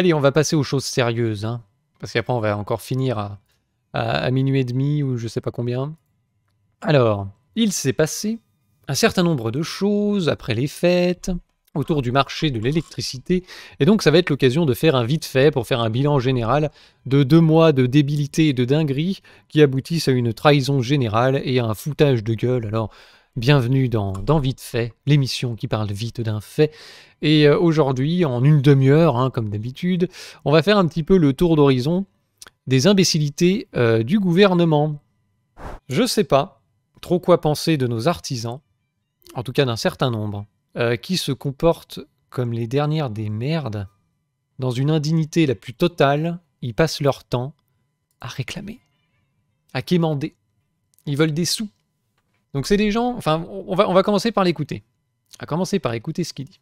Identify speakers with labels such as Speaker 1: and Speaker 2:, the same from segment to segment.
Speaker 1: Allez, on va passer aux choses sérieuses, hein, parce qu'après on va encore finir à, minuit et demi ou je sais pas combien. Alors, il s'est passé un certain nombre de choses après les fêtes autour du marché de l'électricité, et donc ça va être l'occasion de faire un vite fait pour faire un bilan général de deux mois de débilité et de dinguerie qui aboutissent à une trahison générale et à un foutage de gueule. Alors, Bienvenue dans, dans Vite fait, l'émission qui parle vite d'un fait. Et euh, aujourd'hui, en une demi-heure, hein, comme d'habitude, on va faire un petit peu le tour d'horizon des imbécilités euh, du gouvernement. Je sais pas trop quoi penser de nos artisans, en tout cas d'un certain nombre, euh, qui se comportent comme les dernières des merdes, dans une indignité la plus totale, ils passent leur temps à réclamer, à quémander. Ils veulent des sous, donc c'est des gens, enfin on va, on va commencer par l'écouter, à commencer par écouter ce qu'il dit.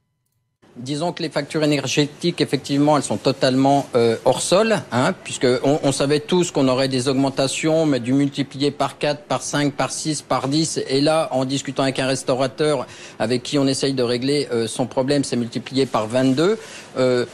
Speaker 2: Disons que les factures énergétiques, effectivement, elles sont totalement euh, hors sol, hein, puisque on, savait tous qu'on aurait des augmentations, mais du multiplier par 4, par 5, par 6, par 10. Et là, en discutant avec un restaurateur avec qui on essaye de régler euh, son problème, c'est multiplié par 22. Euh,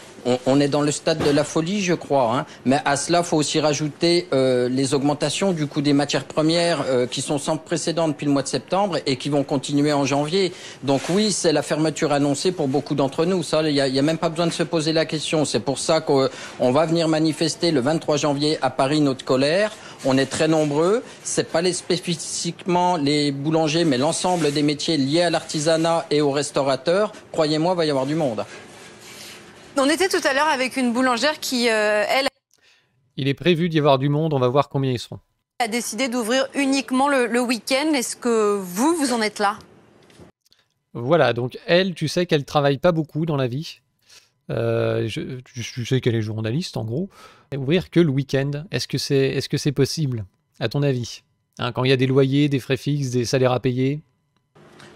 Speaker 2: on, est dans le stade de la folie, je crois. Hein. Mais à cela, faut aussi rajouter euh, les augmentations du coût des matières premières euh, qui sont sans précédent depuis le mois de septembre et qui vont continuer en janvier. Donc oui, c'est la fermeture annoncée pour beaucoup d'entre nous. Ça, il n'y a, même pas besoin de se poser la question. C'est pour ça qu'on va venir manifester le 23 janvier à Paris notre colère. On est très nombreux. C'est pas spécifiquement les boulangers, mais l'ensemble des métiers liés à l'artisanat et aux restaurateurs. Croyez-moi, va y avoir du monde.
Speaker 3: On était tout à l'heure avec une boulangère qui, euh, elle...
Speaker 1: Il est prévu d'y avoir du monde, on va voir combien ils seront.
Speaker 3: A décidé d'ouvrir uniquement le, week-end. Est-ce que vous, vous en êtes là
Speaker 1: Voilà, donc elle, tu sais qu'elle travaille pas beaucoup dans la vie. Euh, tu je, sais qu'elle est journaliste en gros. ouvrir que le week-end, est-ce que c'est possible, à ton avis hein, Quand il y a des loyers, des frais fixes, des salaires à payer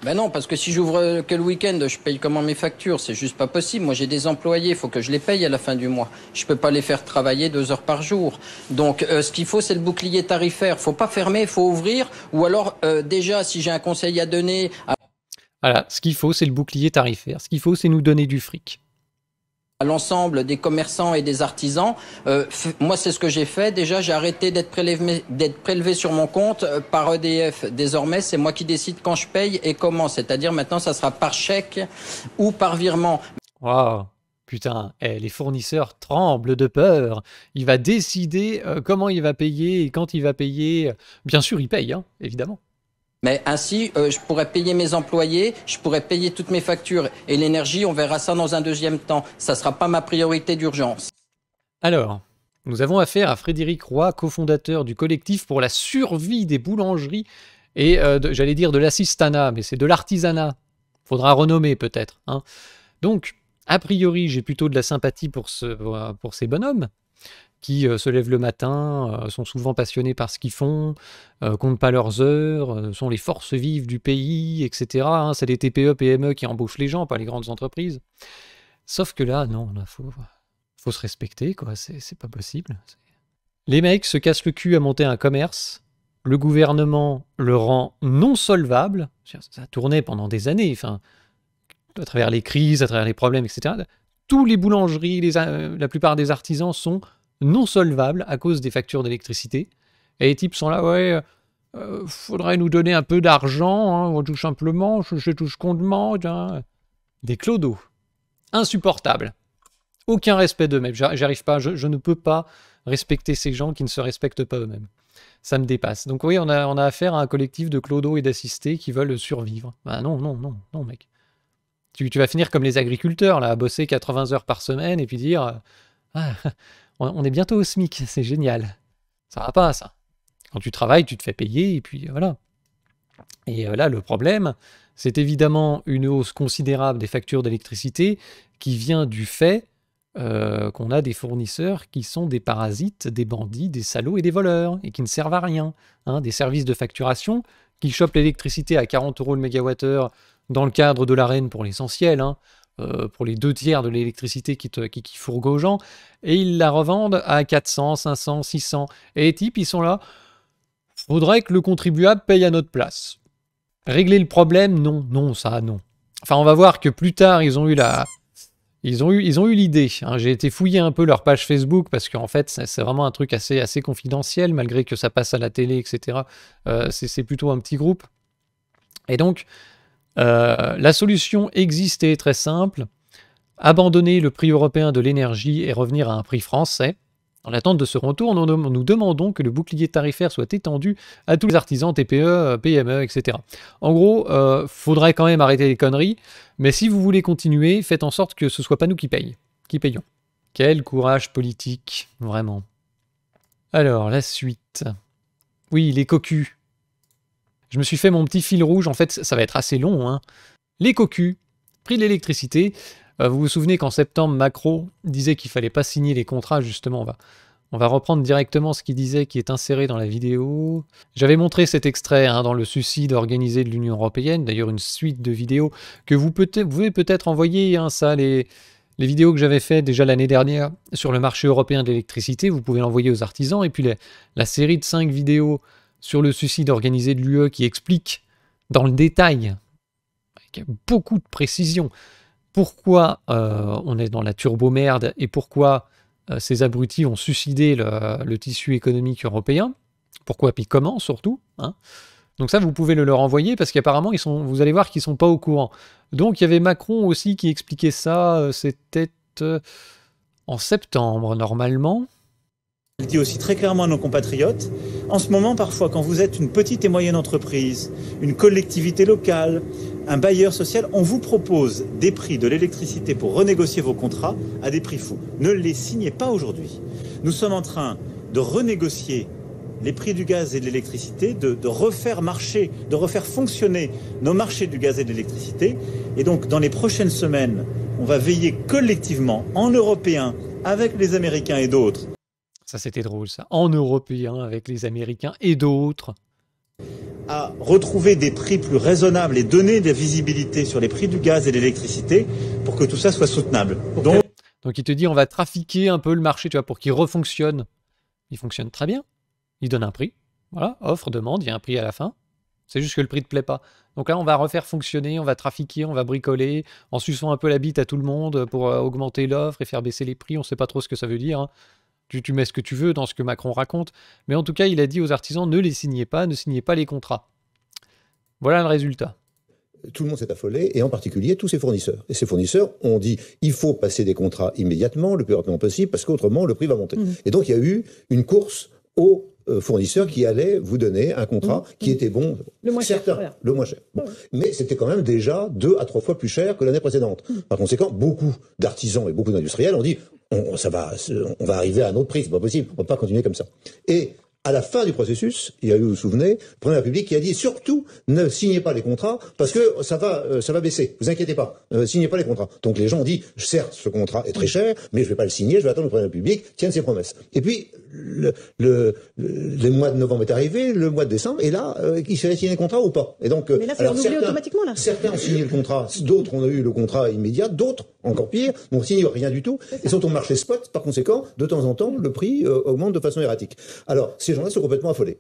Speaker 1: ben non, parce que
Speaker 2: si j'ouvre euh, que le week-end, je paye comment mes factures C'est juste pas possible. Moi, j'ai des employés, il faut que je les paye à la fin du mois. Je peux pas les faire travailler deux heures par jour. Donc, euh, ce qu'il faut, c'est le bouclier tarifaire. Faut pas fermer, faut ouvrir. Ou alors, euh, déjà, si j'ai un conseil à donner.
Speaker 1: Voilà, ce qu'il faut, c'est le bouclier tarifaire. Ce qu'il faut, c'est nous donner du fric
Speaker 2: à l'ensemble des commerçants et des artisans. Euh, moi, c'est ce que j'ai fait. Déjà, j'ai arrêté d'être prélevé, sur mon compte euh, par EDF. Désormais, c'est moi qui décide quand je paye et comment. C'est-à-dire maintenant, ça sera par chèque ou par virement.
Speaker 1: Waouh Putain, eh, les fournisseurs tremblent de peur. Il va décider euh, comment il va payer et quand il va payer. Bien sûr, il paye, hein, évidemment.
Speaker 2: Mais ainsi, euh, je pourrais payer mes employés, je pourrais payer toutes mes factures et l'énergie, on verra ça dans un deuxième temps. Ça ne sera pas ma priorité d'urgence.
Speaker 1: Alors, nous avons affaire à Frédéric Roy, cofondateur du collectif pour la survie des boulangeries et euh, j'allais dire de l'assistanat, mais c'est de l'artisanat. Faudra renommer peut-être. Hein. Donc, a priori, j'ai plutôt de la sympathie pour, ce, pour ces bonhommes qui euh, se lèvent le matin, euh, sont souvent passionnés par ce qu'ils font, euh, comptent pas leurs heures, sont les forces vives du pays, etc. Hein. c'est les TPE, PME qui embauchent les gens, pas les grandes entreprises. Sauf que là, non, il faut, faut se respecter, quoi, c'est pas possible. Les mecs se cassent le cul à monter un commerce, le gouvernement le rend non solvable, ça a tourné pendant des années, enfin, à travers les crises, à travers les problèmes, etc. Tous les boulangeries, les, la plupart des artisans sont non solvables à cause des factures d'électricité. Et les types sont là, ouais, euh, faudrait nous donner un peu d'argent, hein, tout simplement, je, je, touche qu'on demande. Hein. Des clodos. insupportable Aucun respect d'eux-mêmes. J'arrive pas, je, ne peux pas respecter ces gens qui ne se respectent pas eux-mêmes. Ça me dépasse. Donc oui, on a, on a affaire à un collectif de clodos et d'assistés qui veulent survivre. Ah non, non, non, non, mec. Tu, vas finir comme les agriculteurs, là, à bosser 80 heures par semaine et puis dire euh, ah, on est bientôt au SMIC, c'est génial. Ça va pas, ça. Quand tu travailles, tu te fais payer, et puis euh, voilà. Et euh, là, le problème, c'est évidemment une hausse considérable des factures d'électricité qui vient du fait euh, qu'on a des fournisseurs qui sont des parasites, des bandits, des salauds et des voleurs, et qui ne servent à rien. Hein, des services de facturation qui chopent l'électricité à 40 euros le mégawattheure dans le cadre de l'arène pour l'essentiel. Hein. Euh, pour les deux tiers de l'électricité qui, qui, aux gens, et ils la revendent à 400, 500, 600. Et les types, ils sont là, faudrait que le contribuable paye à notre place. Régler le problème, non, non, ça, non. Enfin, on va voir que plus tard, ils ont eu la... Ils ont eu, ils ont eu l'idée. Hein. J'ai été fouiller un peu leur page Facebook parce qu'en fait, c'est vraiment un truc assez, assez confidentiel, malgré que ça passe à la télé, etc. Euh, c'est plutôt un petit groupe. Et donc, euh, la solution existait très simple abandonner le prix européen de l'énergie et revenir à un prix français. En attente de ce retour, nous demandons que le bouclier tarifaire soit étendu à tous les artisans, TPE, PME, etc. En gros, euh, faudrait quand même arrêter les conneries, mais si vous voulez continuer, faites en sorte que ce soit pas nous qui qui payons. Quel courage politique, vraiment. Alors, la suite. Oui, les cocus. Je me suis fait mon petit fil rouge, en fait ça va être assez long. Hein. Les cocus, prix de l'électricité. Euh, vous vous souvenez qu'en septembre, Macron disait qu'il fallait pas signer les contrats, justement. On va, reprendre directement ce qu'il disait qui est inséré dans la vidéo. J'avais montré cet extrait hein, dans le suicide organisé de l'Union Européenne, d'ailleurs une suite de vidéos que vous, peut pouvez peut-être envoyer, hein, ça, les, vidéos que j'avais fait déjà l'année dernière sur le marché européen de l'électricité, vous pouvez l'envoyer aux artisans. Et puis la, la série de cinq vidéos sur le suicide organisé de l'UE qui explique dans le détail, avec beaucoup de précision, pourquoi euh, on est dans la turbo-merde et pourquoi euh, ces abrutis ont suicidé le, tissu économique européen, pourquoi puis comment surtout. Hein. Donc ça, vous pouvez le leur envoyer parce qu'apparemment, vous allez voir qu'ils sont pas au courant. Donc il y avait Macron aussi qui expliquait ça, euh, c'était en septembre normalement.
Speaker 4: Je le dis aussi très clairement à nos compatriotes, en ce moment parfois quand vous êtes une petite et moyenne entreprise, une collectivité locale, un bailleur social, on vous propose des prix de l'électricité pour renégocier vos contrats à des prix fous. Ne les signez pas aujourd'hui. Nous sommes en train de renégocier les prix du gaz et de l'électricité, de, de, refaire marcher, de refaire fonctionner nos marchés du gaz et de l'électricité. Et donc, dans les prochaines semaines, on va veiller collectivement, en européen, avec les Américains et d'autres, ça, c'était drôle, ça.
Speaker 1: En européen, avec les Américains et d'autres.
Speaker 4: À retrouver des prix plus raisonnables et donner des visibilités sur les prix du gaz et de l'électricité pour que tout ça soit soutenable. Donc...
Speaker 1: Donc, il te dit, on va trafiquer un peu le marché, tu vois, pour qu'il refonctionne. Il fonctionne très bien. Il donne un prix. Voilà, offre, demande, il y a un prix à la fin. C'est juste que le prix ne te plaît pas. Donc là, on va refaire fonctionner, on va trafiquer, on va bricoler, en suçant un peu la bite à tout le monde pour euh, augmenter l'offre et faire baisser les prix. On ne sait pas trop ce que ça veut dire. Hein. Tu, mets ce que tu veux dans ce que Macron raconte, mais en tout cas, il a dit aux artisans ne les signez pas, ne signez pas les contrats. Voilà le résultat. Tout le monde s'est affolé,
Speaker 4: et en particulier tous ses fournisseurs. Et ses fournisseurs ont dit il faut passer des contrats immédiatement, le plus rapidement possible, parce qu'autrement, le prix va monter. Mmh. Et donc, il y a eu une course au euh, fournisseurs qui allait vous donner un contrat mmh. qui était bon, le moins cher, le moins cher. Mmh. Mais c'était quand même déjà deux à trois fois plus cher que l'année précédente. Mmh. Par conséquent, beaucoup d'artisans et beaucoup d'industriels ont dit on, ça va, on va arriver à un autre prix, c'est pas possible, on ne peut pas continuer comme ça. Et à la fin du processus, il y a eu, vous vous souvenez, le Premier qui a dit surtout ne signez pas les contrats parce que ça va, euh, ça va baisser. Vous inquiétez pas, ne signez pas les contrats. Donc les gens ont dit certes, ce contrat est très cher, mais je vais pas le signer, je vais attendre le Premier public tienne ses promesses. Et puis le, le, mois de novembre est arrivé, le mois de décembre, et là, euh, il serait signé le contrat ou pas Et donc, certains, ont signé le contrat, d'autres ont eu le contrat immédiat, d'autres, encore pire, n'ont signé rien du tout, et sont au marché spot. Par conséquent, de temps en temps, le prix euh, augmente de façon erratique. Alors ces gens-là sont complètement affolés.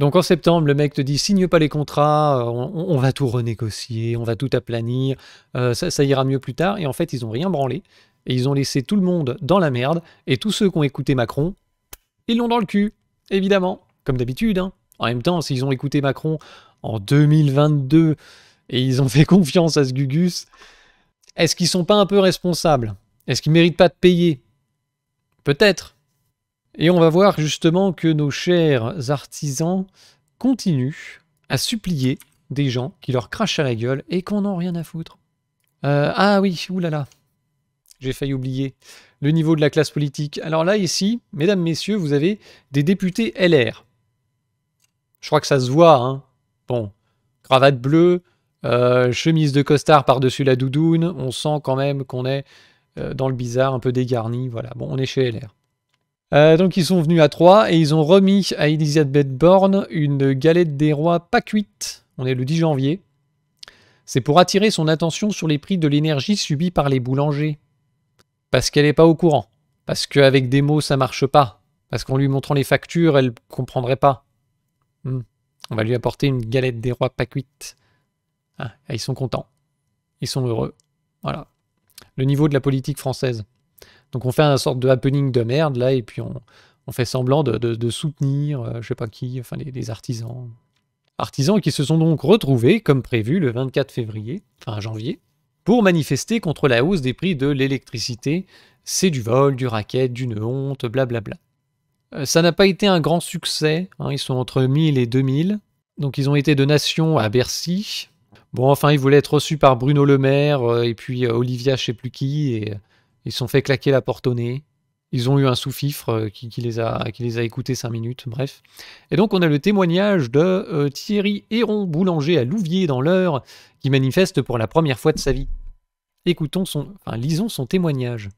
Speaker 1: Donc en septembre, le mec te dit signe pas les contrats, euh, on, va tout renégocier, on va tout aplanir, euh, ça, ira mieux plus tard. Et en fait, ils n'ont rien branlé et ils ont laissé tout le monde dans la merde. Et tous ceux qui ont écouté Macron, ils l'ont dans le cul, évidemment, comme d'habitude. Hein. En même temps, s'ils ont écouté Macron en 2022 et ils ont fait confiance à ce Gugus, est-ce qu'ils sont pas un peu responsables Est-ce qu'ils méritent pas de payer Peut-être. Et on va voir justement que nos chers artisans continuent à supplier des gens qui leur crachent à la gueule et qu'on n'en rien à foutre. Euh, ah oui, oulala, j'ai failli oublier le niveau de la classe politique. Alors là, ici, mesdames, messieurs, vous avez des députés LR. Je crois que ça se voit, hein. Bon, cravate bleue, euh, chemise de costard par-dessus la doudoune, on sent quand même qu'on est euh, dans le bizarre, un peu dégarni, voilà. Bon, on est chez LR. Euh, donc ils sont venus à Troyes et ils ont remis à Elisabeth Borne une galette des rois pas cuite. On est le 10 janvier. C'est pour attirer son attention sur les prix de l'énergie subis par les boulangers. Parce qu'elle n'est pas au courant. Parce qu'avec des mots ça marche pas. Parce qu'en lui montrant les factures, elle comprendrait pas. Hmm. On va lui apporter une galette des rois pas cuite. Ah, ils sont contents. Ils sont heureux. Voilà. Le niveau de la politique française. Donc on fait un sorte de happening de merde là, et puis on, fait semblant de, soutenir, euh, je sais pas qui, enfin les, artisans. Artisans qui se sont donc retrouvés, comme prévu, le 24 février, enfin janvier, pour manifester contre la hausse des prix de l'électricité. C'est du vol, du racket, d'une honte, blablabla. Bla euh, bla. ça n'a pas été un grand succès, hein, ils sont entre 1000 et 2000, donc ils ont été de nation à Bercy. Bon, enfin, ils voulaient être reçus par Bruno Le Maire, euh, et puis Olivia je sais plus qui, et ils se sont fait claquer la porte au nez. Ils ont eu un sous-fifre euh, qui, les a, qui les a écoutés cinq minutes, bref. Et donc on a le témoignage de euh, Thierry Héron, boulanger à Louvier dans l'heure, qui manifeste pour la première fois de sa vie. Écoutons son, enfin, lisons son témoignage.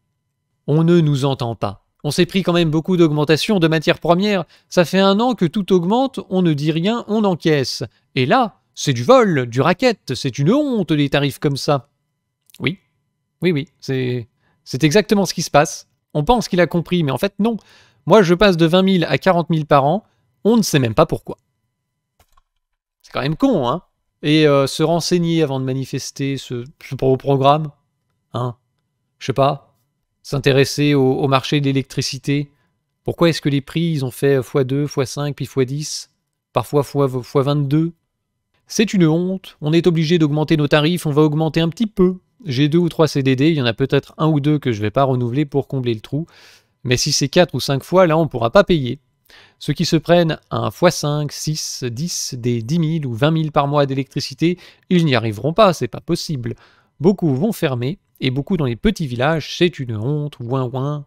Speaker 1: On ne nous entend pas. On s'est pris quand même beaucoup d'augmentation de matières premières. Ça fait un an que tout augmente, on ne dit rien, on encaisse. Et là, c'est du vol, du racket, c'est une honte des tarifs comme ça. Oui, oui, oui, c'est c'est exactement ce qui se passe. On pense qu'il a compris, mais en fait, non. Moi, je passe de 20 000 à 40 000 par an. On ne sait même pas pourquoi. C'est quand même con, hein Et euh, se renseigner avant de manifester ce, programme, hein Je sais pas. S'intéresser au, marché de l'électricité. Pourquoi est-ce que les prix, ils ont fait euh, x2, x5, puis x10, parfois x, x22 C'est une honte. On est obligé d'augmenter nos tarifs, on va augmenter un petit peu. J'ai deux ou trois CDD, il y en a peut-être un ou deux que je ne vais pas renouveler pour combler le trou. Mais si c'est quatre ou 5 fois, là, on ne pourra pas payer. Ceux qui se prennent un x5, 6, 10, des 10 000 ou 20 000 par mois d'électricité, ils n'y arriveront pas, c'est pas possible. Beaucoup vont fermer, et beaucoup dans les petits villages, c'est une honte, ouin ouin.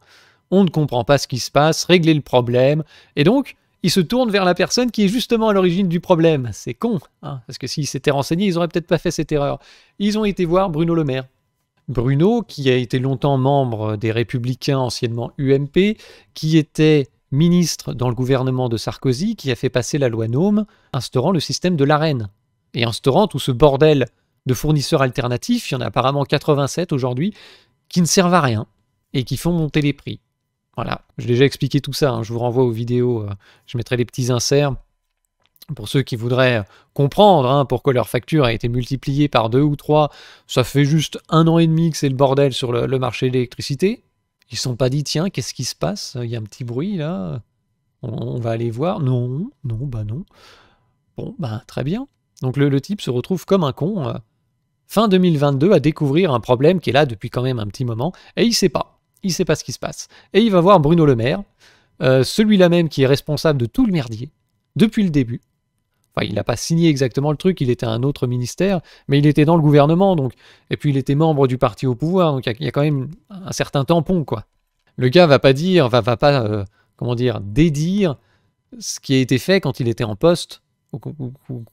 Speaker 1: On ne comprend pas ce qui se passe, régler le problème, et donc, ils se tournent vers la personne qui est justement à l'origine du problème. C'est con, hein, parce que s'ils s'étaient renseignés, ils n'auraient peut-être pas fait cette erreur. Ils ont été voir Bruno Le Maire. Bruno, qui a été longtemps membre des Républicains, anciennement UMP, qui était ministre dans le gouvernement de Sarkozy, qui a fait passer la loi Nome, instaurant le système de l'arène. et instaurant tout ce bordel de fournisseurs alternatifs, il y en a apparemment 87 aujourd'hui, qui ne servent à rien et qui font monter les prix. Voilà, l'ai déjà expliqué tout ça, hein. je vous renvoie aux vidéos, euh, je mettrai les petits inserts pour ceux qui voudraient euh, comprendre hein, pourquoi leur facture a été multipliée par deux ou trois, ça fait juste un an et demi que c'est le bordel sur le, marché de l'électricité. Ils ne sont pas dit, tiens, qu'est-ce qui se passe Il y a un petit bruit là, on, va aller voir. Non, non, bah non. Bon, bah très bien. Donc le, type se retrouve comme un con, euh, fin 2022, à découvrir un problème qui est là depuis quand même un petit moment, et il ne sait pas il sait pas ce qui se passe. Et il va voir Bruno Le Maire, euh, celui-là même qui est responsable de tout le merdier, depuis le début. Enfin, il n'a pas signé exactement le truc, il était à un autre ministère, mais il était dans le gouvernement, donc. Et puis il était membre du parti au pouvoir, donc il y, a quand même un certain tampon, quoi. Le gars va pas dire, va, va pas, euh, comment dire, dédire ce qui a été fait quand il était en poste, ou,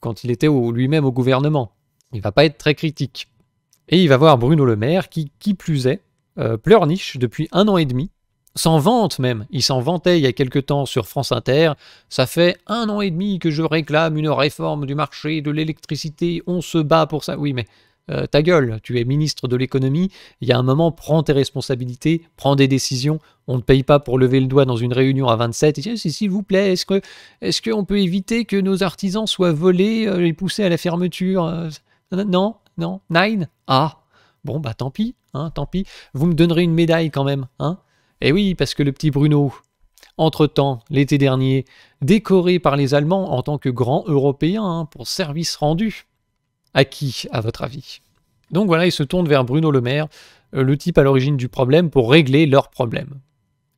Speaker 1: quand il était lui-même au gouvernement. Il va pas être très critique. Et il va voir Bruno Le Maire, qui, qui plus est, euh, pleurniche depuis un an et demi, s'en vante même, il s'en vantait il y a quelque temps sur France Inter, ça fait un an et demi que je réclame une réforme du marché de l'électricité, on se bat pour ça, oui mais euh, ta gueule, tu es ministre de l'économie, il y a un moment, prends tes responsabilités, prends des décisions, on ne paye pas pour lever le doigt dans une réunion à 27 et s'il vous plaît, est-ce qu'on est qu'on peut éviter que nos artisans soient volés euh, et poussés à la fermeture Non, non, nine Ah, Bon, bah tant pis, hein, tant pis. Vous me donnerez une médaille quand même, hein Eh oui, parce que le petit Bruno, entre-temps, l'été dernier, décoré par les Allemands en tant que grand Européen hein, pour service rendu. À qui, à votre avis Donc voilà, il se tourne vers Bruno Le Maire, euh, le type à l'origine du problème, pour régler leur problème.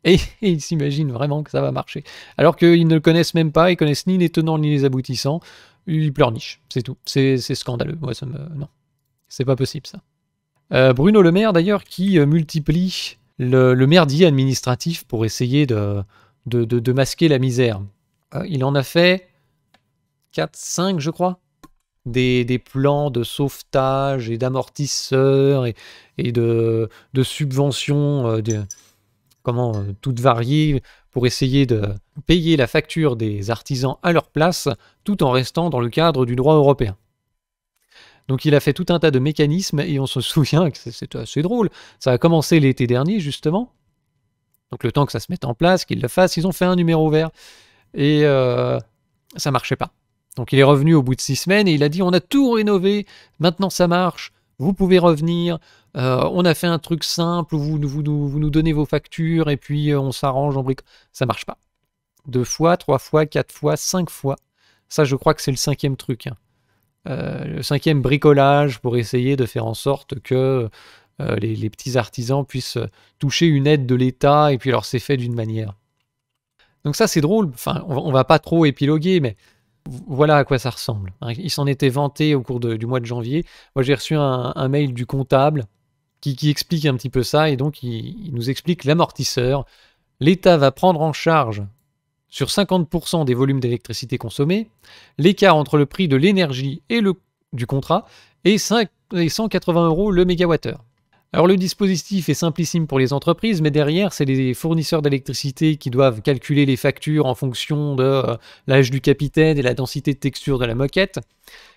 Speaker 1: Et, il ils s'imaginent vraiment que ça va marcher. Alors qu'ils ne le connaissent même pas, ils connaissent ni les tenants ni les aboutissants, ils pleurnichent, c'est tout. C'est scandaleux, moi ça me... Non, c'est pas possible ça. Euh, Bruno Le Maire, d'ailleurs, qui euh, multiplie le, merdier administratif pour essayer de, masquer la misère. Euh, il en a fait 4, 5, je crois, des, plans de sauvetage et d'amortisseurs et, de, de subventions, comment, toutes variées, pour essayer de payer la facture des artisans à leur place, tout en restant dans le cadre du droit européen. Donc il a fait tout un tas de mécanismes et on se souvient que c'est assez drôle. Ça a commencé l'été dernier justement. Donc le temps que ça se mette en place, qu'ils le fassent, ils ont fait un numéro vert et euh, ça marchait pas. Donc il est revenu au bout de six semaines et il a dit on a tout rénové, maintenant ça marche, vous pouvez revenir, euh, on a fait un truc simple, vous, vous, nous donnez vos factures et puis euh, on s'arrange, en brique. Ça marche pas. Deux fois, trois fois, quatre fois, cinq fois. Ça je crois que c'est le cinquième truc. Hein. Euh, le cinquième bricolage pour essayer de faire en sorte que euh, les, petits artisans puissent toucher une aide de l'État et puis alors c'est fait d'une manière. Donc ça c'est drôle, enfin on, on va pas trop épiloguer, mais voilà à quoi ça ressemble. Hein. Il s'en était vanté au cours du mois de janvier. Moi, j'ai reçu un, mail du comptable qui, explique un petit peu ça, et donc il nous explique l'amortisseur. L'État va prendre en charge sur 50% des volumes d'électricité consommés, l'écart entre le prix de l'énergie et le du contrat est, 180 euros le mégawattheure. Alors le dispositif est simplissime pour les entreprises, mais derrière, c'est les fournisseurs d'électricité qui doivent calculer les factures en fonction de euh, l'âge du capitaine et la densité de texture de la moquette.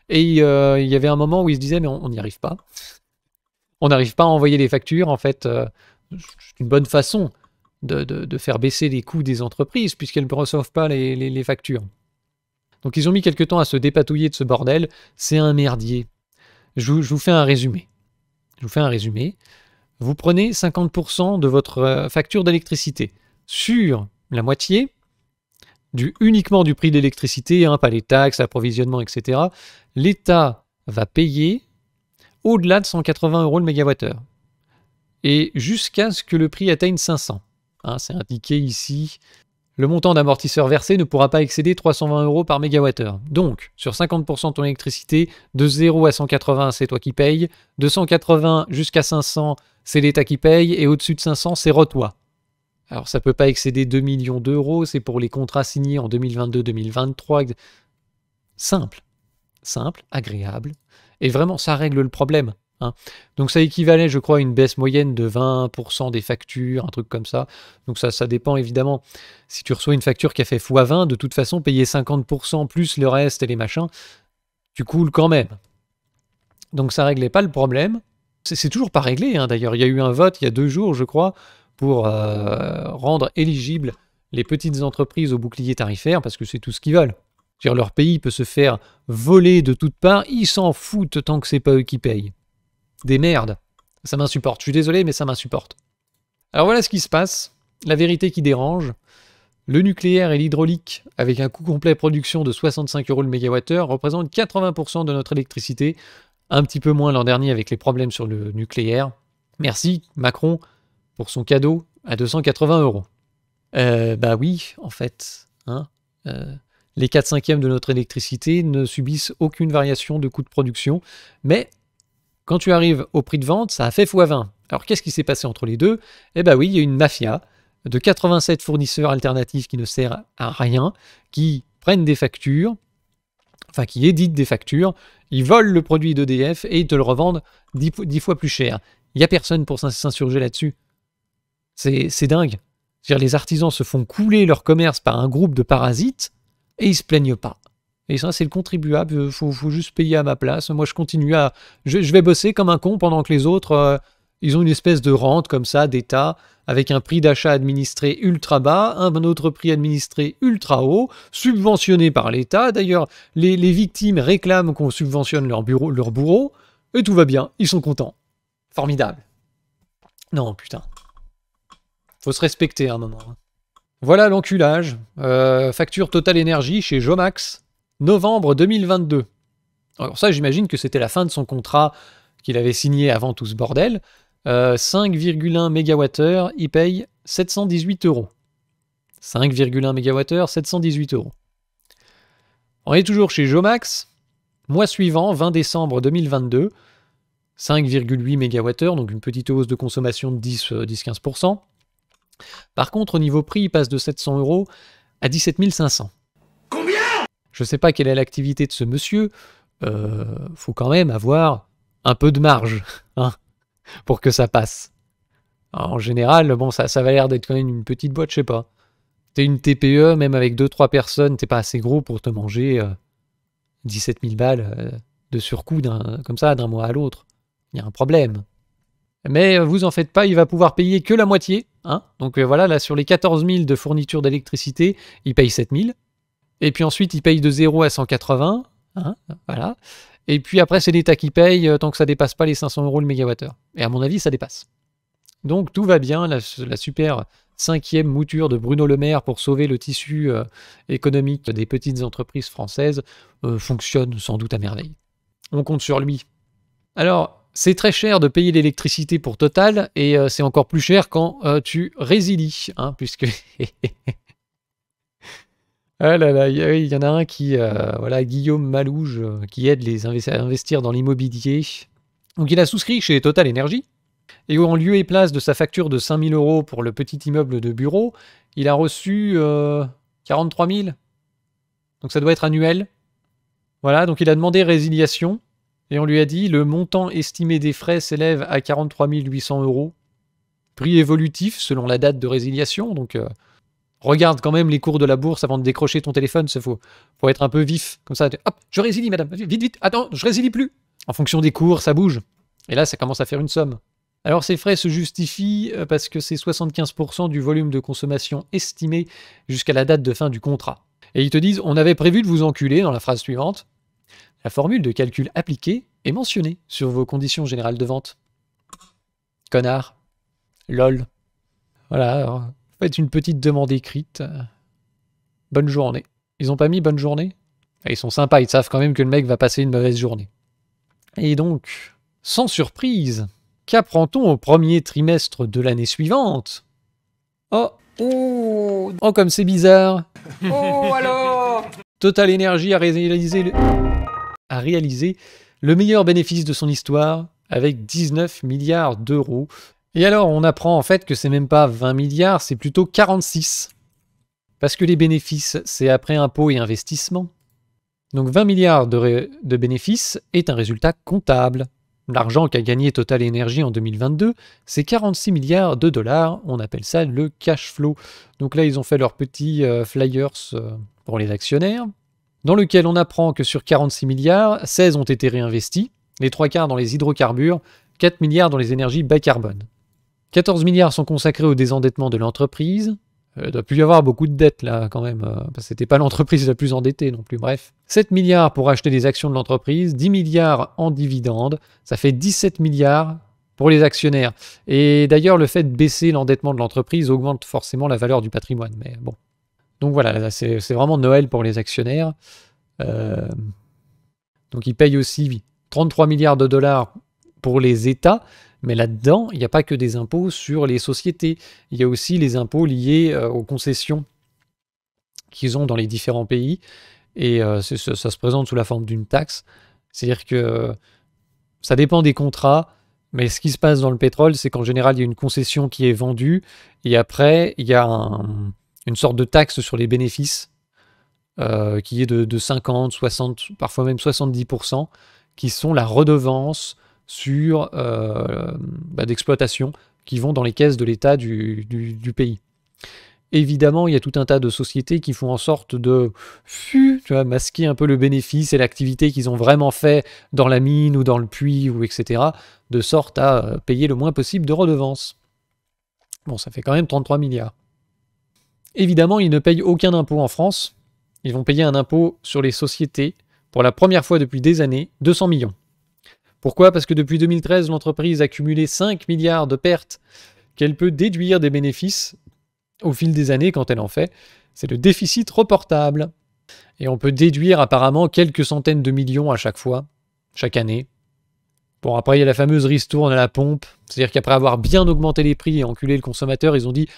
Speaker 1: Et euh, il y avait un moment où ils se disaient, mais on n'y arrive pas. On n'arrive pas à envoyer les factures, en fait, c'est euh, une bonne façon de, faire baisser les coûts des entreprises puisqu'elles ne reçoivent pas les, factures. Donc ils ont mis quelques temps à se dépatouiller de ce bordel. C'est un merdier. Je vous, fais un résumé. Je vous fais un résumé. Vous prenez 50% de votre euh, facture d'électricité sur la moitié du, uniquement du prix de l'électricité, hein, pas les taxes, l'approvisionnement, etc. L'État va payer au-delà de 180 euros le mégawattheure et jusqu'à ce que le prix atteigne 500. Hein, c'est indiqué ici. Le montant d'amortisseur versé ne pourra pas excéder 320 euros par mégawattheure. Donc, sur 50% de ton électricité, de 0 à 180, c'est toi qui payes. De 180 jusqu'à 500, c'est l'État qui paye. Et au-dessus de 500, c'est Rotois. Alors, ça ne peut pas excéder 2 millions d'euros. C'est pour les contrats signés en 2022-2023. Simple. Simple, agréable. Et vraiment, ça règle le problème. Hein. Donc ça équivalait, je crois, à une baisse moyenne de 20% des factures, un truc comme ça. Donc ça, ça dépend évidemment. Si tu reçois une facture qui a fait x20, de toute façon, payer 50% plus le reste et les machins, tu coules quand même. Donc ça réglait pas le problème. C'est toujours pas réglé, hein, d'ailleurs. Il y a eu un vote il y a deux jours, je crois, pour euh, rendre éligibles les petites entreprises au bouclier tarifaire, parce que c'est tout ce qu'ils veulent. -dire leur pays peut se faire voler de toutes parts, ils s'en foutent tant que c'est pas eux qui payent des merdes. Ça m'insupporte. Je suis désolé, mais ça m'insupporte. Alors voilà ce qui se passe. La vérité qui dérange. Le nucléaire et l'hydraulique, avec un coût complet production de 65 euros le mégawattheure, représentent 80% de notre électricité. Un petit peu moins l'an dernier avec les problèmes sur le nucléaire. Merci Macron pour son cadeau à 280 euros. Euh, bah oui, en fait. Hein. Euh, les 4 cinquièmes de notre électricité ne subissent aucune variation de coût de production, mais quand tu arrives au prix de vente, ça a fait x20. Alors qu'est-ce qui s'est passé entre les deux Eh bien oui, il y a une mafia de 87 fournisseurs alternatifs qui ne sert à rien, qui prennent des factures, enfin qui éditent des factures, ils volent le produit d'EDF et ils te le revendent 10, fois plus cher. Il n'y a personne pour s'insurger là-dessus. C'est dingue. les artisans se font couler leur commerce par un groupe de parasites et ils se plaignent pas. Et ça, c'est le contribuable. Il euh, faut, juste payer à ma place. Moi, je continue à. Je, vais bosser comme un con pendant que les autres, euh, ils ont une espèce de rente comme ça, d'État, avec un prix d'achat administré ultra bas, un autre prix administré ultra haut, subventionné par l'État. D'ailleurs, les, les, victimes réclament qu'on subventionne leur, bureau, leur bourreau. Et tout va bien. Ils sont contents. Formidable. Non, putain. Faut se respecter à un moment. Hein. Voilà l'enculage. Euh, facture Total Énergie chez Jomax novembre 2022. Alors ça, j'imagine que c'était la fin de son contrat qu'il avait signé avant tout ce bordel. 5,1 euh, MWh, il paye 718 euros. 5,1 MWh, 718 euros. On est toujours chez Jomax. Mois suivant, 20 décembre 2022, 5,8 MWh, donc une petite hausse de consommation de 10-15%. Euh, Par contre, au niveau prix, il passe de 700 euros à 17 500. Je sais pas quelle est l'activité de ce monsieur. Euh, faut quand même avoir un peu de marge hein, pour que ça passe. en général, bon, ça, ça va l'air d'être quand même une petite boîte, je sais pas. T'es une TPE, même avec 2-3 personnes, t'es pas assez gros pour te manger 17 euh, 000 balles euh, de surcoût comme ça d'un mois à l'autre. Il y a un problème. Mais vous en faites pas, il va pouvoir payer que la moitié. Hein Donc voilà, là sur les 14 000 de fourniture d'électricité, il paye 7 000. Et puis ensuite, il paye de 0 à 180. Hein, voilà. Et puis après, c'est l'État qui paye euh, tant que ça dépasse pas les 500 euros le mégawattheure. Et à mon avis, ça dépasse. Donc tout va bien. La, super cinquième mouture de Bruno Le Maire pour sauver le tissu euh, économique des petites entreprises françaises euh, fonctionne sans doute à merveille. On compte sur lui. Alors, c'est très cher de payer l'électricité pour Total et c'est encore plus cher quand tu résilies, hein, puisque Ah là là, il y, en a un qui, euh, voilà, Guillaume Malouge, euh, qui aide les investisseurs à investir dans l'immobilier. Donc il a souscrit chez Total Energy. Et en lieu et place de sa facture de 000 euros pour le petit immeuble de bureau, il a reçu 43 euh, 000. Donc ça doit être annuel. Voilà, donc il a demandé résiliation. Et on lui a dit le montant estimé des frais s'élève à 43 800 euros. Prix évolutif selon la date de résiliation. Donc regarde quand même les cours de la bourse avant de décrocher ton téléphone. Il faut, pour être un peu vif. Comme ça, hop, je résilie, madame. Vite, vite. Attends, je résilie plus. En fonction des cours, ça bouge. Et là, ça commence à faire une somme. Alors ces frais se justifient euh, parce que c'est 75% du volume de consommation estimé jusqu'à la date de fin du contrat. Et ils te disent on avait prévu de vous enculer dans la phrase suivante. La formule de calcul appliquée est mentionnée sur vos conditions générales de vente. Connard. LOL. Voilà, fait une petite demande écrite. Bonne journée. Ils ont pas mis bonne journée ah, Ils sont sympas, ils savent quand même que le mec va passer une mauvaise journée. Et donc, sans surprise, qu'apprend-on au premier trimestre de l'année suivante Oh
Speaker 5: Oh
Speaker 1: Oh comme c'est bizarre
Speaker 5: Oh alors
Speaker 1: Total Energy a réalisé le... a réalisé le meilleur bénéfice de son histoire avec 19 milliards d'euros, et alors, on apprend en fait que c'est même pas 20 milliards, c'est plutôt 46. Parce que les bénéfices, c'est après impôts et investissements. Donc 20 milliards de, bénéfices est un résultat comptable. L'argent qu'a gagné Total Energy en 2022, c'est 46 milliards de dollars. On appelle ça le cash flow. Donc là, ils ont fait leur petit euh, flyers euh, pour les actionnaires, dans lequel on apprend que sur 46 milliards, 16 ont été réinvestis, les trois quarts dans les hydrocarbures, 4 milliards dans les énergies bas carbone. 14 milliards sont consacrés au désendettement de l'entreprise. Euh, il ne doit plus y avoir beaucoup de dettes là quand même, euh, parce que c'était pas l'entreprise la plus endettée non plus, bref. 7 milliards pour acheter des actions de l'entreprise, 10 milliards en dividendes, ça fait 17 milliards pour les actionnaires. Et d'ailleurs, le fait de baisser l'endettement de l'entreprise augmente forcément la valeur du patrimoine, mais bon. Donc voilà, c'est vraiment Noël pour les actionnaires. Euh, donc ils payent aussi 33 milliards de dollars pour les États, mais là-dedans, il n'y a pas que des impôts sur les sociétés, il y a aussi les impôts liés euh, aux concessions qu'ils ont dans les différents pays, et euh, ça, se présente sous la forme d'une taxe. C'est-à-dire que euh, ça dépend des contrats, mais ce qui se passe dans le pétrole, c'est qu'en général, il y a une concession qui est vendue, et après, il y a une sorte de taxe sur les bénéfices, qui est de 50, 60, parfois même 70%, qui sont la redevance sur euh, bah, d'exploitation qui vont dans les caisses de l'État du, pays. Évidemment, il y a tout un tas de sociétés qui font en sorte de tu vois, masquer un peu le bénéfice et l'activité qu'ils ont vraiment fait dans la mine ou dans le puits ou etc., de sorte à euh, payer le moins possible de redevances. Bon, ça fait quand même 33 milliards. Évidemment, ils ne payent aucun impôt en France. Ils vont payer un impôt sur les sociétés pour la première fois depuis des années, 200 millions. Pourquoi Parce que depuis 2013, l'entreprise a cumulé 5 milliards de pertes qu'elle peut déduire des bénéfices au fil des années quand elle en fait. C'est le déficit reportable. Et on peut déduire apparemment quelques centaines de millions à chaque fois, chaque année. Bon, après, il y a la fameuse ristourne à la pompe. C'est-à-dire qu'après avoir bien augmenté les prix et enculé le consommateur, ils ont dit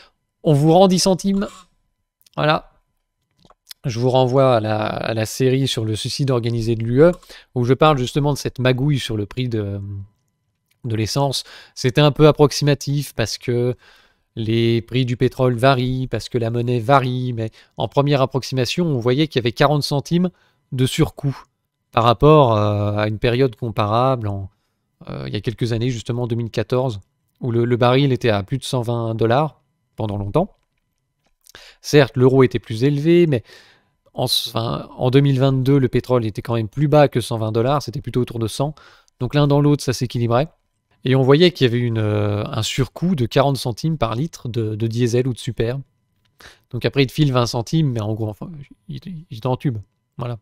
Speaker 1: on vous rend 10 centimes. Voilà, je vous renvoie à la, série sur le suicide organisé de l'UE, où je parle justement de cette magouille sur le prix de, l'essence. C'était un peu approximatif parce que les prix du pétrole varient, parce que la monnaie varie, mais en première approximation, on voyait qu'il y avait 40 centimes de surcoût par rapport euh, à une période comparable euh, il y a quelques années, justement 2014, où le, le baril était à plus de 120 dollars pendant longtemps. Certes, l'euro était plus élevé, mais en, 2022, le pétrole était quand même plus bas que 120 dollars, c'était plutôt autour de 100. Donc l'un dans l'autre, ça s'équilibrait. Et on voyait qu'il y avait euh, un surcoût de 40 centimes par litre de, diesel ou de super. Donc après, il te file 20 centimes, mais en gros, enfin, il, tube. tube. Voilà.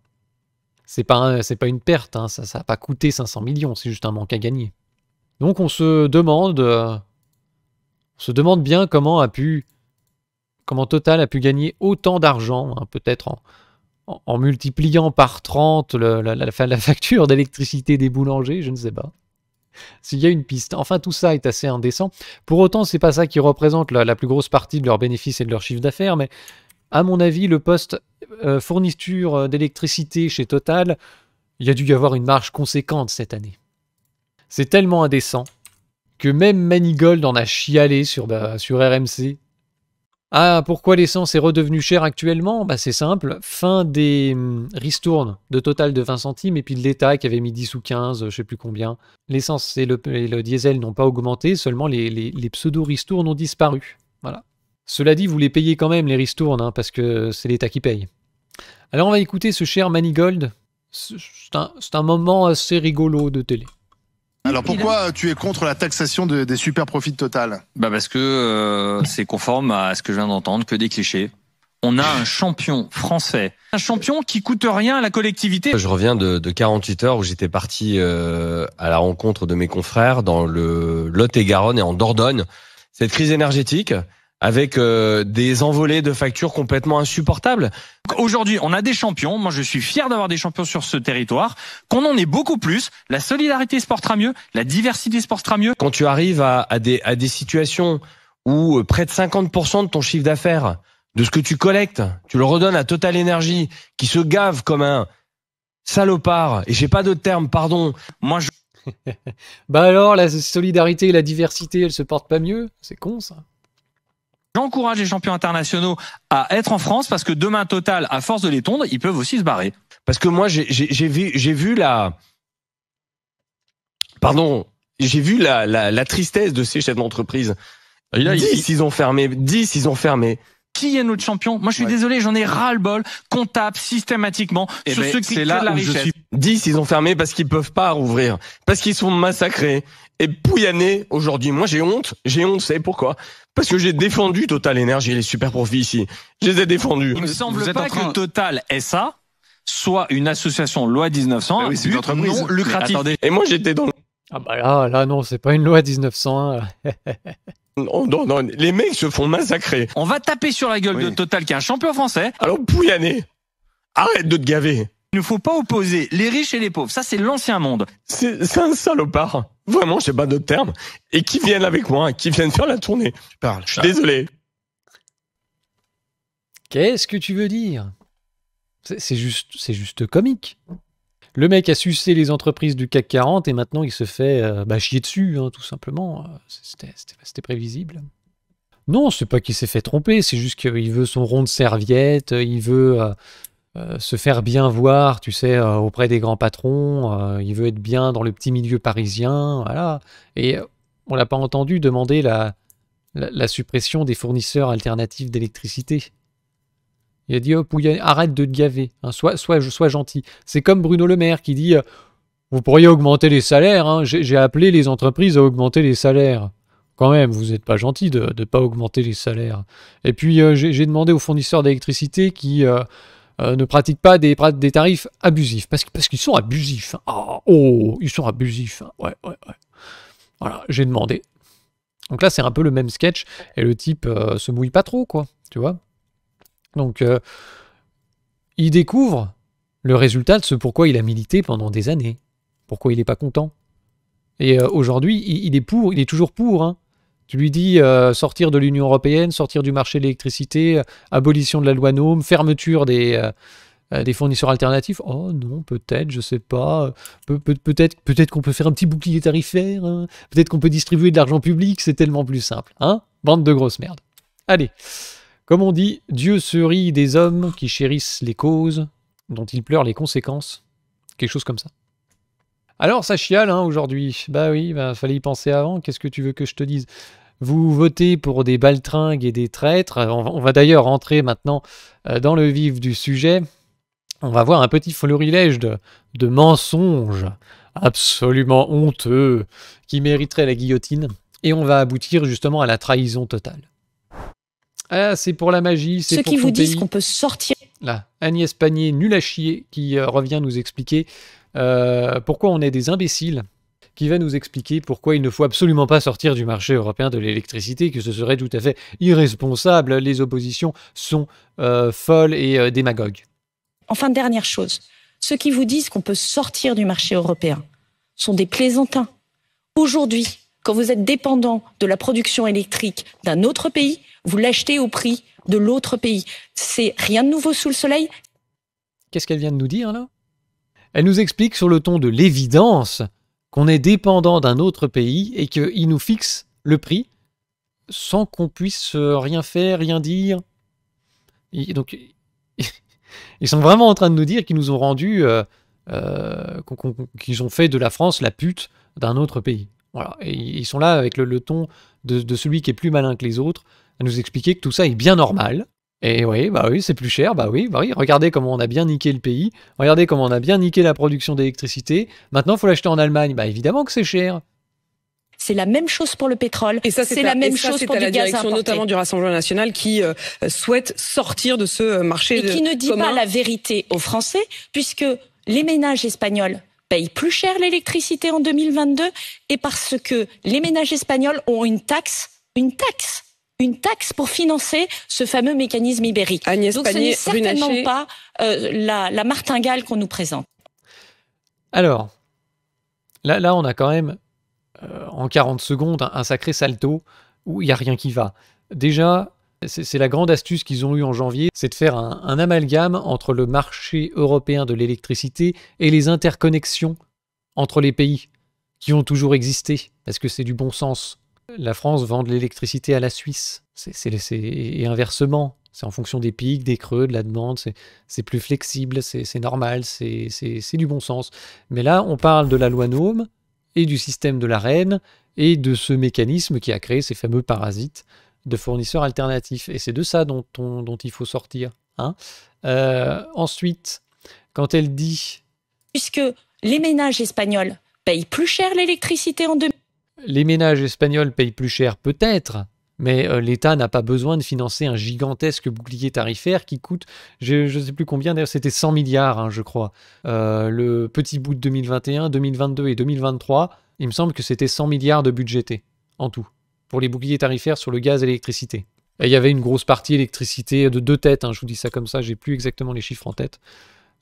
Speaker 1: C'est pas, pas une perte, hein, ça n'a pas coûté 500 millions, c'est juste un manque à gagner. Donc on se demande, euh, on se demande bien comment a pu comment Total a pu gagner autant d'argent, hein, peut-être en, multipliant par 30 la, facture d'électricité des boulangers, je ne sais pas. S'il y a une piste. Enfin, tout ça est assez indécent. Pour autant, c'est pas ça qui représente la, plus grosse partie de leurs bénéfices et de leur chiffre d'affaires, mais à mon avis, le poste euh, fourniture euh, d'électricité chez Total, il y a dû y avoir une marge conséquente cette année. C'est tellement indécent que même Manigold en a chialé sur bah, RMC ah, pourquoi l'essence est redevenue chère actuellement bah, C'est simple, fin des hum, ristournes de total de 20 centimes et puis de l'État qui avait mis 10 ou 15, je sais plus combien. L'essence et le, diesel n'ont pas augmenté, seulement les, pseudo-ristournes ont disparu. Voilà. Cela dit, vous les payez quand même les ristournes, hein, parce que c'est l'État qui paye. Alors on va écouter ce cher Manigold. C'est un moment assez rigolo de télé.
Speaker 5: Alors pourquoi tu es contre la taxation des super profits de Total bah Parce que euh, c'est conforme à ce que je viens d'entendre, que des clichés. On a un champion français, un champion qui coûte rien à la collectivité. Je reviens de, de 48 heures où j'étais parti euh, à la rencontre de mes confrères dans le Lot-et-Garonne et en Dordogne. Cette crise énergétique, avec euh, des envolées de factures complètement insupportables. Aujourd'hui, on a des champions. Moi, je suis fier d'avoir des champions sur ce territoire. Qu'on en ait beaucoup plus. La solidarité se portera mieux. La diversité se portera mieux. Quand tu arrives à, à des, des situations où euh, près de 50% de ton chiffre d'affaires, de ce que tu collectes, tu le redonnes à Total Energy, qui se gave comme un salopard. Et j'ai pas d'autres terme, pardon. Moi, je... bah alors, la
Speaker 1: solidarité et la diversité, elles se portent pas mieux C'est con, ça.
Speaker 5: J'encourage les champions internationaux à être en France parce que demain, Total, à force de les tondre, ils peuvent aussi se barrer. Parce que moi, j'ai vu, vu la. Pardon, j'ai vu la, la, la, tristesse de ces chefs d'entreprise. 10 ah, ils ont fermé, 10 ils ont fermé. Qui est notre champion Moi, je suis désolé, j'en ai ras-le-bol qu'on tape systématiquement eh sur ben, ceux qui créent la richesse. Je ils ont fermé parce qu'ils peuvent pas rouvrir, parce qu'ils sont massacrés. Et Pouyané aujourd'hui. Moi, j'ai honte. J'ai honte, vous savez pourquoi Parce que j'ai défendu Total Energy et les super profits ici. Je les ai défendus. Il me semble pas que Total SA soit une association loi 1900 eh C'est une non lucrative. Et moi, j'étais dans
Speaker 1: Ah bah là, là non, c'est pas une loi 1900. Hein.
Speaker 5: non, non, les mecs se font massacrer. On va taper sur la gueule de Total qui est un champion français. Alors, Pouyané, Arrête de te gaver. Il ne faut pas opposer les riches et les pauvres. Ça, c'est l'ancien monde. C'est un salopard. Vraiment, j'ai pas d'autres termes. Et qui viennent avec moi, qui viennent faire la tournée. Je Je suis désolé. Qu'est-ce que tu veux dire
Speaker 1: C'est juste, c'est juste comique. Le mec a sucé les entreprises du CAC 40 et maintenant il se fait euh, bah, chier dessus, hein, tout simplement. C'était prévisible. Non, c'est pas qu'il s'est fait tromper, c'est juste qu'il veut son rond de serviette, il veut, euh, euh, se faire bien voir, tu sais, euh, auprès des grands patrons. Euh, il veut être bien dans le petit milieu parisien, voilà. Et on l'a pas entendu demander la, suppression des fournisseurs alternatifs d'électricité. Il a dit oh, arrête de te gaver, hein, sois, sois, sois, gentil. C'est comme Bruno Le Maire qui dit Vous pourriez augmenter les salaires, hein. j'ai appelé les entreprises à augmenter les salaires quand même, vous n'êtes pas gentil de ne pas augmenter les salaires. Et puis j'ai demandé aux fournisseurs d'électricité qui, euh, ne pratique pas des, des tarifs abusifs. Parce, parce qu'ils sont abusifs. Oh, oh, ils sont abusifs. Hein. Ouais, ouais, ouais. Voilà, j'ai demandé. Donc là, c'est un peu le même sketch. Et le type euh, se mouille pas trop, quoi. Tu vois Donc, euh, il découvre le résultat de ce pourquoi il a milité pendant des années. Pourquoi il n'est pas content. Et aujourd'hui, il, est pour, il est toujours pour. Hein. Tu lui dis euh, sortir de l'Union européenne, sortir du marché de l'électricité, euh, abolition de la loi NOM, fermeture des, euh, des fournisseurs alternatifs. Oh non, peut-être, je sais pas. peut-être peut qu'on peut faire un petit bouclier tarifaire. Hein. Peut-être qu'on peut distribuer de l'argent public. C'est tellement plus simple. Hein Bande de grosses merdes. Allez. Comme on dit, Dieu se rit des hommes qui chérissent les causes dont il pleure les conséquences. Quelque chose comme ça. Alors ça chiale hein, aujourd'hui. Bah oui, il bah, fallait y penser avant. Qu'est-ce que tu veux que je te dise vous votez pour des baltringues et des traîtres. Euh, on va d'ailleurs rentrer maintenant euh, dans le vif du sujet. On va voir un petit florilège de, mensonges absolument honteux qui mériteraient la guillotine. Et on va aboutir justement à la trahison totale. Ah, c'est pour la magie, c'est pour Ceux qui vous disent qu'on peut sortir. Là, Agnès Panier, nul à chier, qui euh, revient nous expliquer pourquoi on est des imbéciles qui va nous expliquer pourquoi il ne faut absolument pas sortir du marché européen de l'électricité, que ce serait tout à fait irresponsable. Les oppositions sont euh, folles et euh, démagogues.
Speaker 6: Enfin, dernière chose, ceux qui vous disent qu'on peut sortir du marché européen sont des plaisantins. Aujourd'hui, quand vous êtes dépendant de la production électrique d'un autre pays, vous l'achetez au prix de l'autre pays. C'est rien de nouveau sous le soleil.
Speaker 1: Qu'est-ce qu'elle vient de nous dire là Elle nous explique sur le ton de l'évidence qu'on est dépendant d'un autre pays et qu'ils nous fixent le prix sans qu'on puisse euh, rien faire, rien dire. donc, ils sont vraiment en train de nous dire qu'ils nous ont rendu, euh, euh, qu'ils ont fait de la France la pute d'un autre pays. Voilà. Et ils sont là avec le, ton de, celui qui est plus malin que les autres, à nous expliquer que tout ça est bien normal, et oui, bah oui, c'est plus cher, bah oui, bah oui, regardez comment on a bien niqué le pays, regardez comment on a bien niqué la production d'électricité, maintenant il faut l'acheter en Allemagne, bah évidemment que c'est cher. C'est
Speaker 6: la même chose pour le pétrole. Et ça, c'est la même chose pour du la gaz direction, notamment du
Speaker 1: Rassemblement national, qui euh,
Speaker 3: souhaite sortir de ce euh, marché. Et qui ne dit pas la
Speaker 6: vérité aux Français, puisque les ménages espagnols payent plus cher l'électricité en 2022, et parce que les ménages espagnols ont une taxe, une taxe une taxe pour financer ce fameux mécanisme ibérique. Donc ce n'est certainement pas euh, la, martingale qu'on nous présente.
Speaker 1: Alors, là, là on a quand même euh, en 40 secondes un, sacré salto où il n'y a rien qui va. Déjà, c'est la grande astuce qu'ils ont eue en janvier, c'est de faire un, un, amalgame entre le marché européen de l'électricité et les interconnexions entre les pays qui ont toujours existé, parce que c'est du bon sens la France vend de l'électricité à la Suisse, c'est et inversement. C'est en fonction des pics, des creux, de la demande, c'est plus flexible, c'est normal, c'est du bon sens. Mais là, on parle de la loi Nôme, et du système de la reine et de ce mécanisme qui a créé ces fameux parasites de fournisseurs alternatifs. Et c'est de ça dont, il faut sortir. Hein. Euh, ensuite, quand elle dit...
Speaker 6: Puisque les ménages espagnols payent plus cher l'électricité en 2000
Speaker 1: les ménages espagnols payent plus cher peut-être, mais euh, l'État n'a pas besoin de financer un gigantesque bouclier tarifaire qui coûte, je ne sais plus combien, d'ailleurs c'était 100 milliards, hein, je crois, euh, le petit bout de 2021, 2022 et 2023, il me semble que c'était 100 milliards de budgété, en tout, pour les boucliers tarifaires sur le gaz et l'électricité. il y avait une grosse partie électricité de deux têtes, hein, je vous dis ça comme ça, j'ai plus exactement les chiffres en tête.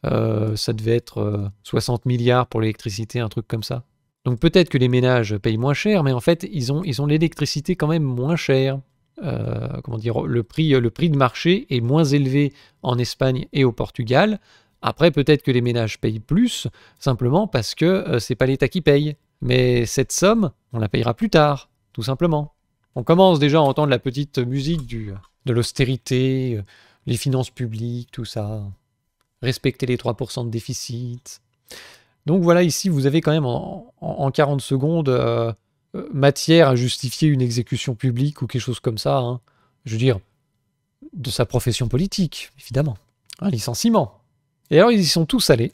Speaker 1: Euh, ça devait être 60 milliards pour l'électricité, un truc comme ça. Donc peut-être que les ménages payent moins cher, mais en fait, ils ont ils ont l'électricité quand même moins chère. Euh, comment dire, le prix, euh, le prix de marché est moins élevé en Espagne et au Portugal. Après, peut-être que les ménages payent plus, simplement parce que euh, c'est pas l'État qui paye. Mais cette somme, on la payera plus tard, tout simplement. On commence déjà à entendre la petite musique de l'austérité, les finances publiques, tout ça. Respecter les 3% de déficit. Donc voilà, ici, vous avez quand même en, 40 secondes euh, euh, matière à justifier une exécution publique ou quelque chose comme ça. Hein. Je veux dire, de sa profession politique, évidemment. Un licenciement. Et alors, ils y sont tous allés.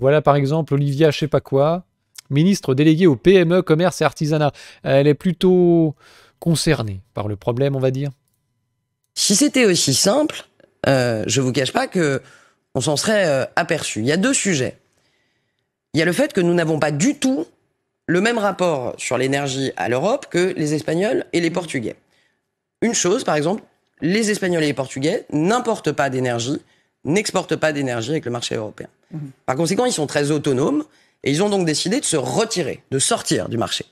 Speaker 1: Voilà par exemple Olivia, je sais pas quoi, ministre déléguée au PME, commerce et artisanat. Elle est plutôt concernée par le problème, on va dire. Si c'était aussi
Speaker 3: simple, je euh, je vous cache pas que on s'en serait aperçu. Il y a deux sujets il y a le fait que nous n'avons pas du tout le même rapport sur l'énergie à l'Europe que les Espagnols et les Portugais. Une chose, par exemple, les Espagnols et les Portugais n'importent pas d'énergie, n'exportent pas d'énergie avec le marché européen. Mhm. Par conséquent, ils sont très autonomes et ils ont donc décidé de se retirer, de sortir du marché.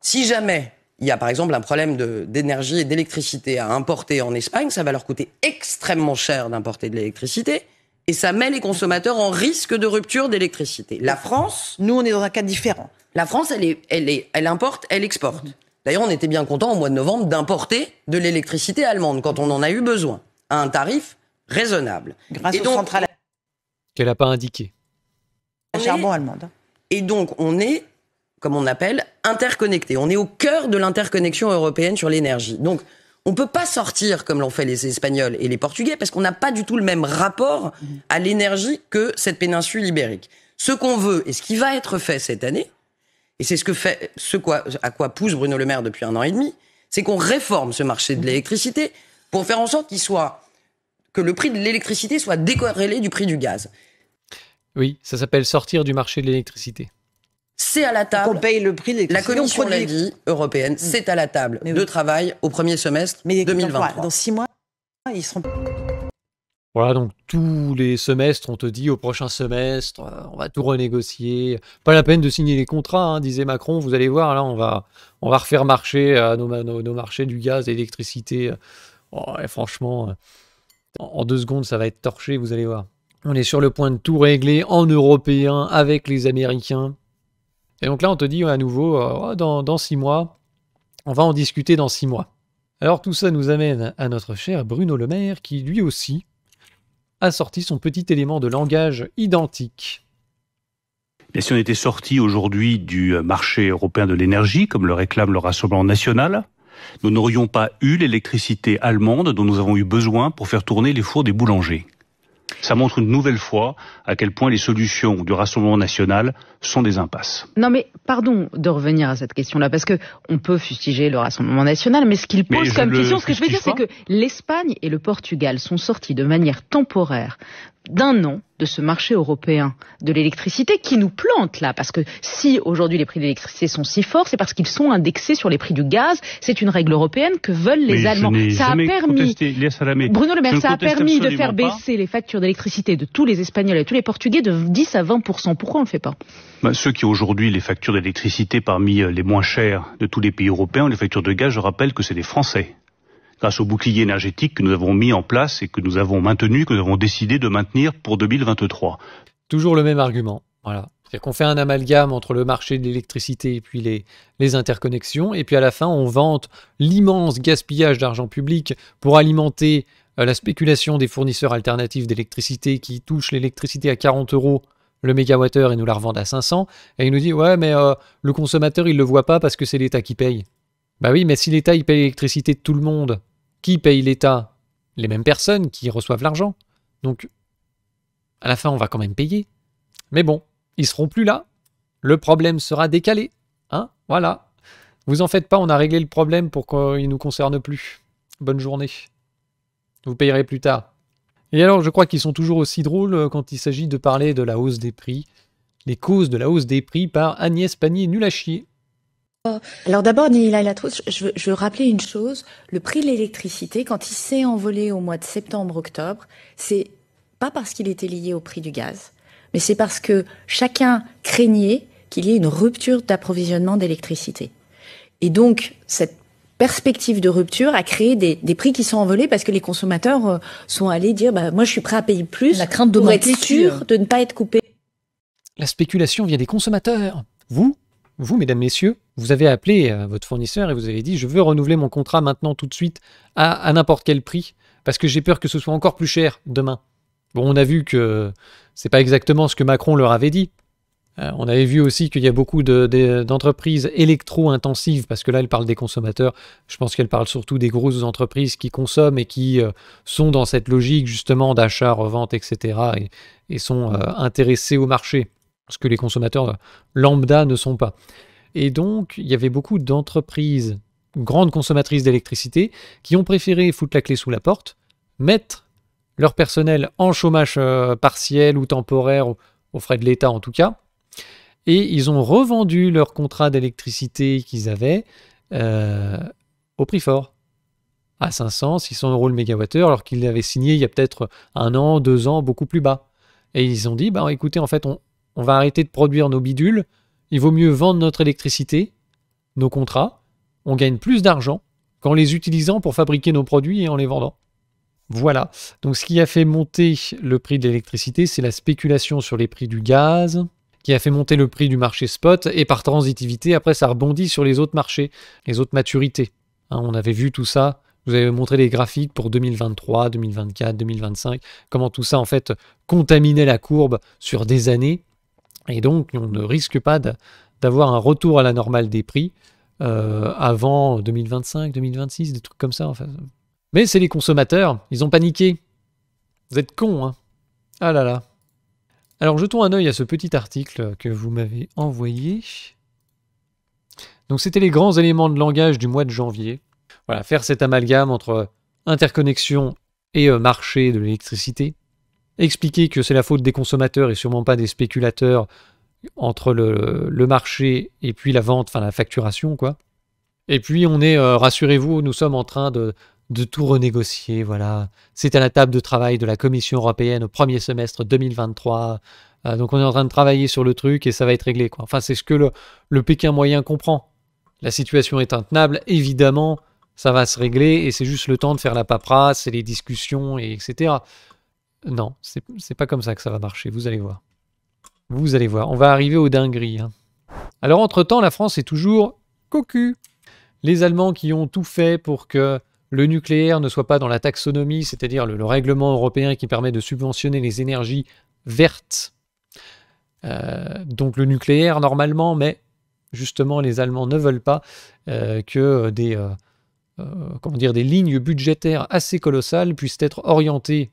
Speaker 3: Si jamais il y a par exemple un problème d'énergie et d'électricité à importer en Espagne, ça va leur coûter extrêmement cher d'importer de l'électricité et ça met les consommateurs en risque de rupture d'électricité. La France, nous on est dans un cas différent. La France, elle est, elle est, elle importe, elle exporte. D'ailleurs, on était bien content au mois de novembre d'importer de l'électricité allemande quand on en a eu besoin à un tarif raisonnable. Grâce aux centrales
Speaker 1: qu'elle n'a pas indiqué.
Speaker 3: La charbon allemande. Et donc, on est, comme on appelle, interconnecté. On est au cœur de l'interconnexion européenne sur l'énergie. Donc, on peut pas sortir comme l'ont fait les Espagnols et les Portugais parce qu'on n'a pas du tout le même rapport à l'énergie que cette péninsule ibérique. Ce qu'on veut et ce qui va être fait cette année, et c'est ce que fait, ce quoi, à quoi pousse Bruno Le Maire depuis un an et demi, c'est qu'on réforme ce marché de l'électricité pour faire en sorte qu'il soit, que le prix de l'électricité soit décorrélé du prix du gaz.
Speaker 1: Oui, ça s'appelle sortir du marché de l'électricité
Speaker 3: c'est à la table. On paye le prix des La Commission l'a vie européenne, mmh. c'est à la table de travail au premier semestre Mais 2023. Dans, six mois,
Speaker 7: ils seront.
Speaker 1: Voilà, donc tous les semestres, on te dit au prochain semestre, euh, on va tout renégocier. Pas la peine de signer les contrats, hein, disait Macron. Vous allez voir, là, on va, on va refaire marcher euh, nos, marchés du gaz, de l'électricité. Euh, oh, franchement, en, en deux secondes, ça va être torché, vous allez voir. On est sur le point de tout régler en européen avec les Américains. Et donc là, on te dit à nouveau, euh, oh, dans, six mois, on va en discuter dans six mois. Alors tout ça nous amène à notre cher Bruno Le Maire, qui lui aussi a sorti son petit élément de langage identique.
Speaker 4: si on était sorti aujourd'hui du marché européen de l'énergie, comme le réclame le Rassemblement national, nous n'aurions pas eu l'électricité allemande dont nous avons eu besoin pour faire tourner les fours des boulangers. Ça montre une nouvelle fois à quel point les solutions du Rassemblement national sont des impasses.
Speaker 6: Non mais pardon de revenir à cette question-là parce que on peut fustiger le Rassemblement national, mais ce qu'il pose comme question, ce que je veux dire, c'est que l'Espagne et le Portugal sont sortis de manière temporaire d'un an de ce marché européen de l'électricité qui nous plante là, parce que si aujourd'hui les prix de l'électricité sont si forts, c'est parce qu'ils sont indexés sur les prix du gaz. C'est une règle européenne que veulent les Allemands. Ça a permis,
Speaker 4: Bruno Le Maire, ça a permis de faire baisser
Speaker 6: les factures d'électricité de tous les Espagnols et tous les Portugais de 10 à 20 Pourquoi on ne le fait pas
Speaker 4: bah, Ceux qui aujourd'hui les factures d'électricité parmi euh, les moins chères de tous les pays européens, les factures de gaz, je rappelle que c'est des Français grâce au bouclier énergétique que nous avons mis en place et que nous avons maintenu, que nous avons décidé de maintenir pour 2023.
Speaker 1: Toujours le même argument. Voilà. C'est-à-dire qu'on fait un amalgame entre le marché de l'électricité et puis les, interconnexions, et puis à la fin, on vante l'immense gaspillage d'argent public pour alimenter euh, la spéculation des fournisseurs alternatifs d'électricité qui touchent l'électricité à 40 euros le mégawattheure et nous la revendent à 500, et il nous dit ouais mais euh, le consommateur il le voit pas parce que c'est l'État qui paye. Bah oui mais si l'État il paye l'électricité de tout le monde, qui paye l'État Les mêmes personnes qui reçoivent l'argent. Donc, à la fin, on va quand même payer. Mais bon, ils seront plus là. Le problème sera décalé. Hein Voilà. Vous en faites pas, on a réglé le problème pour qu'il ne nous concerne plus. Bonne journée. Vous payerez plus tard. Et alors, je crois qu'ils sont toujours aussi drôles euh, quand il s'agit de parler de la hausse des prix. Les causes de la hausse des prix par Agnès Pannier nul à chier.
Speaker 3: Alors
Speaker 6: d'abord, Nihila Latrousse, je veux, rappeler une chose. Le prix de l'électricité, quand il s'est envolé au mois de septembre-octobre, c'est pas parce qu'il était lié au prix du gaz, mais c'est parce que chacun craignait qu'il y ait une rupture d'approvisionnement d'électricité. Et donc, cette perspective de rupture a créé des, prix qui sont envolés parce que les consommateurs euh, sont allés dire bah, moi je suis prêt à payer plus La crainte pour être sûr de ne pas être coupé.
Speaker 1: La spéculation vient des consommateurs. Vous, vous, mesdames, messieurs, vous avez appelé euh, votre fournisseur et vous avez dit, je veux renouveler mon contrat maintenant tout de suite à, n'importe quel prix, parce que j'ai peur que ce soit encore plus cher demain. Bon, on a vu que c'est pas exactement ce que Macron leur avait dit. Euh, on avait vu aussi qu'il y a beaucoup d'entreprises électro-intensives, parce que là, elle parle des consommateurs. Je pense qu'elle parle surtout des grosses entreprises qui consomment et qui euh, sont dans cette logique justement d'achat, revente, etc. et, sont intéressées au marché ce que les consommateurs lambda ne sont pas. Et donc, il y avait beaucoup d'entreprises, grandes consommatrices d'électricité, qui ont préféré foutre la clé sous la porte, mettre leur personnel en chômage euh, partiel ou temporaire, aux frais de l'État en tout cas, et ils ont revendu leur contrat d'électricité qu'ils avaient euh, au prix fort, à 500, 600 euros le mégawattheure, alors qu'ils l'avaient signé il y a peut-être un an, deux ans, beaucoup plus bas. Et ils ont dit, bah, écoutez, en fait, on, on va arrêter de produire nos bidules, il vaut mieux vendre notre électricité, nos contrats, on gagne plus d'argent qu'en les utilisant pour fabriquer nos produits et en les vendant. Voilà, donc ce qui a fait monter le prix de l'électricité, c'est la spéculation sur les prix du gaz, qui a fait monter le prix du marché spot, et par transitivité, après ça rebondit sur les autres marchés, les autres maturités. Hein, on avait vu tout ça, vous avez montré les graphiques pour 2023, 2024, 2025, comment tout ça en fait contaminait la courbe sur des années, et donc, on ne risque pas d'avoir un retour à la normale des prix euh, avant 2025, 2026, des trucs comme ça. Mais c'est les consommateurs, ils ont paniqué. Vous êtes cons, hein Ah là là. Alors, jetons un œil à ce petit article que vous m'avez envoyé. Donc, c'était les grands éléments de langage du mois de janvier. Voilà, faire cet amalgame entre interconnexion et euh, marché de l'électricité expliquer que c'est la faute des consommateurs et sûrement pas des spéculateurs entre le, marché et puis la vente, enfin la facturation, quoi. Et puis on est, euh, rassurez-vous, nous sommes en train de, tout renégocier, voilà. C'est à la table de travail de la Commission européenne au premier semestre 2023. Euh, donc on est en train de travailler sur le truc et ça va être réglé, quoi. Enfin, c'est ce que le, Pékin moyen comprend. La situation est intenable, évidemment, ça va se régler et c'est juste le temps de faire la paperasse et les discussions, et etc. Non, c'est pas comme ça que ça va marcher, vous allez voir. Vous allez voir, on va arriver au dingueries. Hein. Alors entre-temps, la France est toujours cocu. Les Allemands qui ont tout fait pour que le nucléaire ne soit pas dans la taxonomie, c'est-à-dire le, règlement européen qui permet de subventionner les énergies vertes. Euh, donc le nucléaire normalement, mais justement les Allemands ne veulent pas euh, que des, euh, comment dire, des lignes budgétaires assez colossales puissent être orientées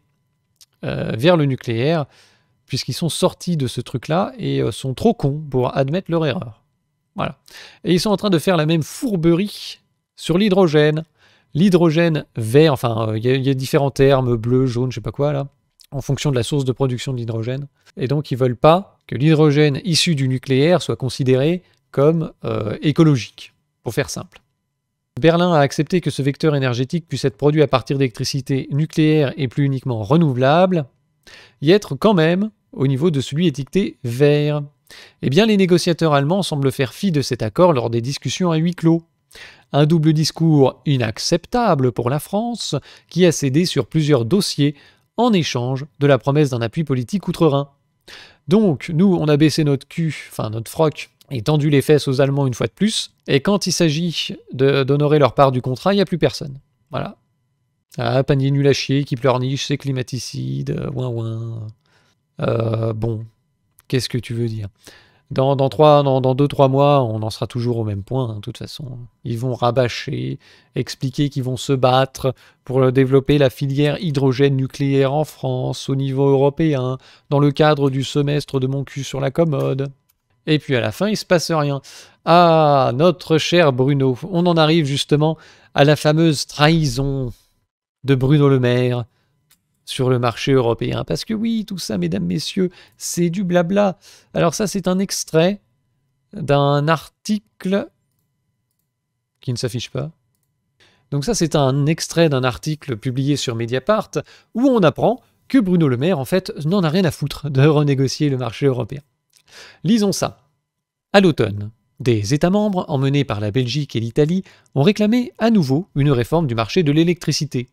Speaker 1: euh, vers le nucléaire, puisqu'ils sont sortis de ce truc-là et euh, sont trop cons pour admettre leur erreur. Voilà. Et ils sont en train de faire la même fourberie sur l'hydrogène. L'hydrogène vert, enfin, euh, il y, a différents termes, bleu, jaune, je sais pas quoi, là, en fonction de la source de production de l'hydrogène. Et donc, ils veulent pas que l'hydrogène issu du nucléaire soit considéré comme écologique, pour faire simple. Berlin a accepté que ce vecteur énergétique puisse être produit à partir d'électricité nucléaire et plus uniquement renouvelable, y être quand même au niveau de celui étiqueté vert. Eh bien, les négociateurs allemands semblent faire fi de cet accord lors des discussions à huis clos. Un double discours inacceptable pour la France, qui a cédé sur plusieurs dossiers en échange de la promesse d'un appui politique outre-Rhin. Donc, nous, on a baissé notre cul, enfin notre froc, et tendu les fesses aux Allemands une fois de plus, et quand il s'agit d'honorer leur part du contrat, il n'y a plus personne. Voilà. Ah, panier nul à chier qui pleurniche, c'est climaticide, euh, ouin ouin. Euh, bon, qu'est-ce que tu veux dire dans, dans, trois, dans, deux, trois mois, on en sera toujours au même point, hein, de toute façon. Ils vont rabâcher, expliquer qu'ils vont se battre pour développer la filière hydrogène nucléaire en France, au niveau européen, dans le cadre du semestre de mon cul sur la commode et puis à la fin, il se passe rien. Ah, notre cher Bruno, on en arrive justement à la fameuse trahison de Bruno Le Maire sur le marché européen. Parce que oui, tout ça, mesdames, messieurs, c'est du blabla. Alors ça, c'est un extrait d'un article qui ne s'affiche pas. Donc ça, c'est un extrait d'un article publié sur Mediapart où on apprend que Bruno Le Maire, en fait, n'en a rien à foutre de renégocier le marché européen. Lisons ça. À l'automne, des États membres, emmenés par la Belgique et l'Italie, ont réclamé à nouveau une réforme du marché de l'électricité.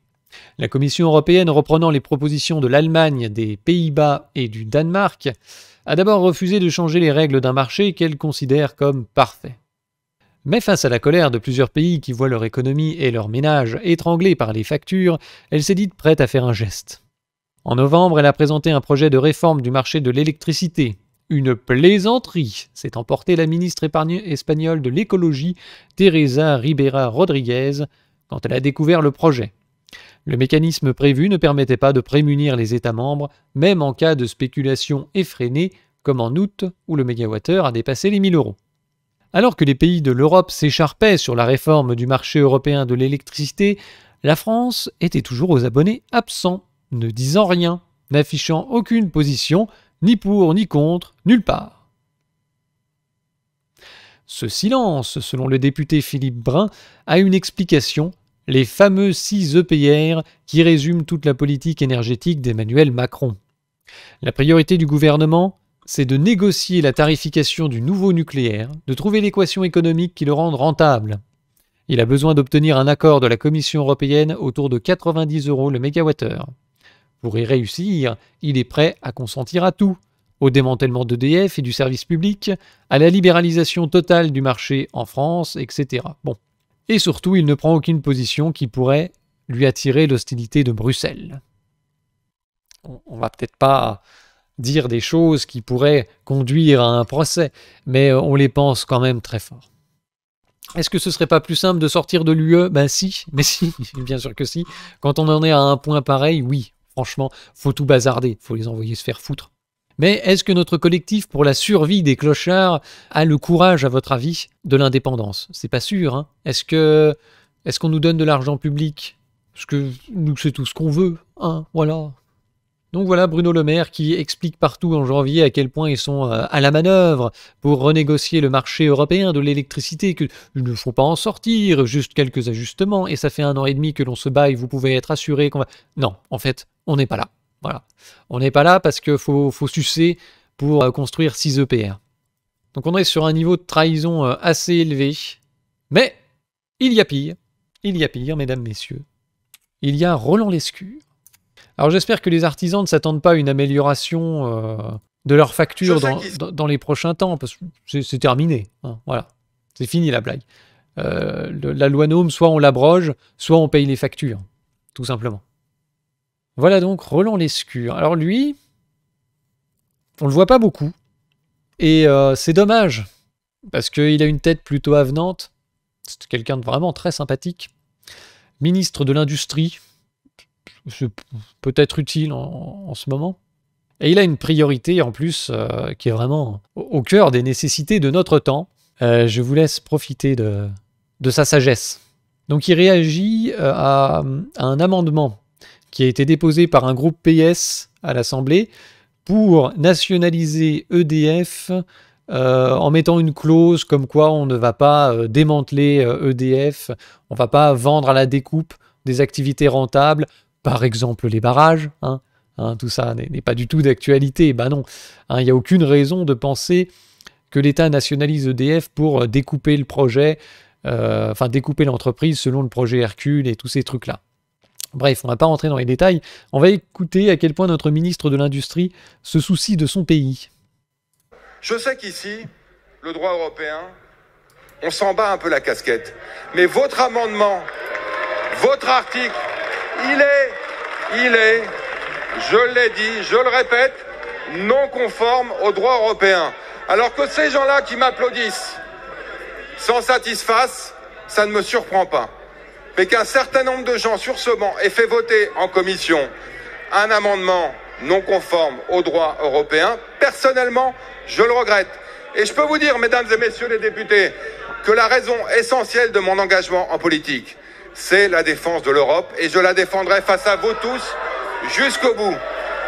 Speaker 1: La Commission européenne, reprenant les propositions de l'Allemagne, des Pays-Bas et du Danemark, a d'abord refusé de changer les règles d'un marché qu'elle considère comme parfait. Mais face à la colère de plusieurs pays qui voient leur économie et leur ménage étranglés par les factures, elle s'est dite prête à faire un geste. En novembre, elle a présenté un projet de réforme du marché de l'électricité, une plaisanterie, s'est emportée la ministre espagnole de l'écologie, Teresa Ribera Rodriguez, quand elle a découvert le projet. Le mécanisme prévu ne permettait pas de prémunir les États membres, même en cas de spéculation effrénée, comme en août où le mégawattheure a dépassé les 1000 euros. Alors que les pays de l'Europe s'écharpaient sur la réforme du marché européen de l'électricité, la France était toujours aux abonnés absents, ne disant rien, n'affichant aucune position, ni pour, ni contre, nulle part. Ce silence, selon le député Philippe Brun, a une explication, les fameux 6 EPR qui résument toute la politique énergétique d'Emmanuel Macron. La priorité du gouvernement, c'est de négocier la tarification du nouveau nucléaire, de trouver l'équation économique qui le rende rentable. Il a besoin d'obtenir un accord de la Commission européenne autour de 90 euros le mégawattheure. Pour y réussir, il est prêt à consentir à tout, au démantèlement d'EDF et du service public, à la libéralisation totale du marché en France, etc. Bon. Et surtout, il ne prend aucune position qui pourrait lui attirer l'hostilité de Bruxelles. On, va peut-être pas dire des choses qui pourraient conduire à un procès, mais on les pense quand même très fort. Est-ce que ce serait pas plus simple de sortir de l'UE Ben si, mais si, bien sûr que si. Quand on en est à un point pareil, oui, Franchement, faut tout bazarder, faut les envoyer se faire foutre. Mais est-ce que notre collectif pour la survie des clochards a le courage, à votre avis, de l'indépendance C'est pas sûr. Hein est-ce que est-ce qu'on nous donne de l'argent public Parce que nous, c'est tout ce qu'on veut. Hein voilà, donc voilà Bruno Le Maire qui explique partout en janvier à quel point ils sont euh, à la manœuvre pour renégocier le marché européen de l'électricité, qu'il ne faut pas en sortir, juste quelques ajustements, et ça fait un an et demi que l'on se bat et vous pouvez être assuré qu'on va... Non, en fait, on n'est pas là. Voilà. On n'est pas là parce qu'il faut, faut sucer pour euh, construire 6 EPR. Donc on est sur un niveau de trahison euh, assez élevé. Mais il y a pire. Il y a pire, mesdames, messieurs. Il y a Roland Lescure alors j'espère que les artisans ne s'attendent pas à une amélioration euh, de leurs factures dans, les prochains temps, parce que c'est terminé. Hein, voilà, c'est fini la blague. Euh, la loi NOME, soit on l'abroge, soit on paye les factures, tout simplement. Voilà donc Roland Lescure. Alors lui, on le voit pas beaucoup, et euh, c'est dommage, parce qu'il a une tête plutôt avenante. C'est quelqu'un de vraiment très sympathique. Ministre de l'Industrie, peut être utile en, ce moment. Et il a une priorité en plus euh, qui est vraiment au, cœur des nécessités de notre temps. Euh, je vous laisse profiter de, sa sagesse. Donc il réagit euh, à, un amendement qui a été déposé par un groupe PS à l'Assemblée pour nationaliser EDF en mettant une clause comme quoi on ne va pas démanteler EDF, e on ne va pas vendre à la découpe des activités rentables, par exemple, les barrages, hein, hein, tout ça n'est pas du tout d'actualité. Ben non, il hein, n'y a aucune raison de penser que l'État nationalise EDF pour euh, découper le projet, euh, enfin découper l'entreprise selon le projet Hercule et tous ces trucs-là. Bref, on ne va pas rentrer dans les détails, on va écouter à quel point notre ministre de l'Industrie se soucie de son pays.
Speaker 5: Je sais qu'ici, le droit européen, on s'en bat un peu la casquette. Mais votre amendement, votre article, il est, il est, je l'ai dit, je le répète, non conforme au droit européen. Alors que ces gens-là qui m'applaudissent s'en satisfassent, ça ne me surprend pas. Mais qu'un certain nombre de gens sur ce banc aient fait voter en commission un amendement non conforme au droit européen, personnellement, je le regrette. Et je peux vous dire, mesdames et messieurs les députés, que la raison essentielle de mon engagement en politique, c'est la défense de l'Europe et je la défendrai face à vous tous jusqu'au bout.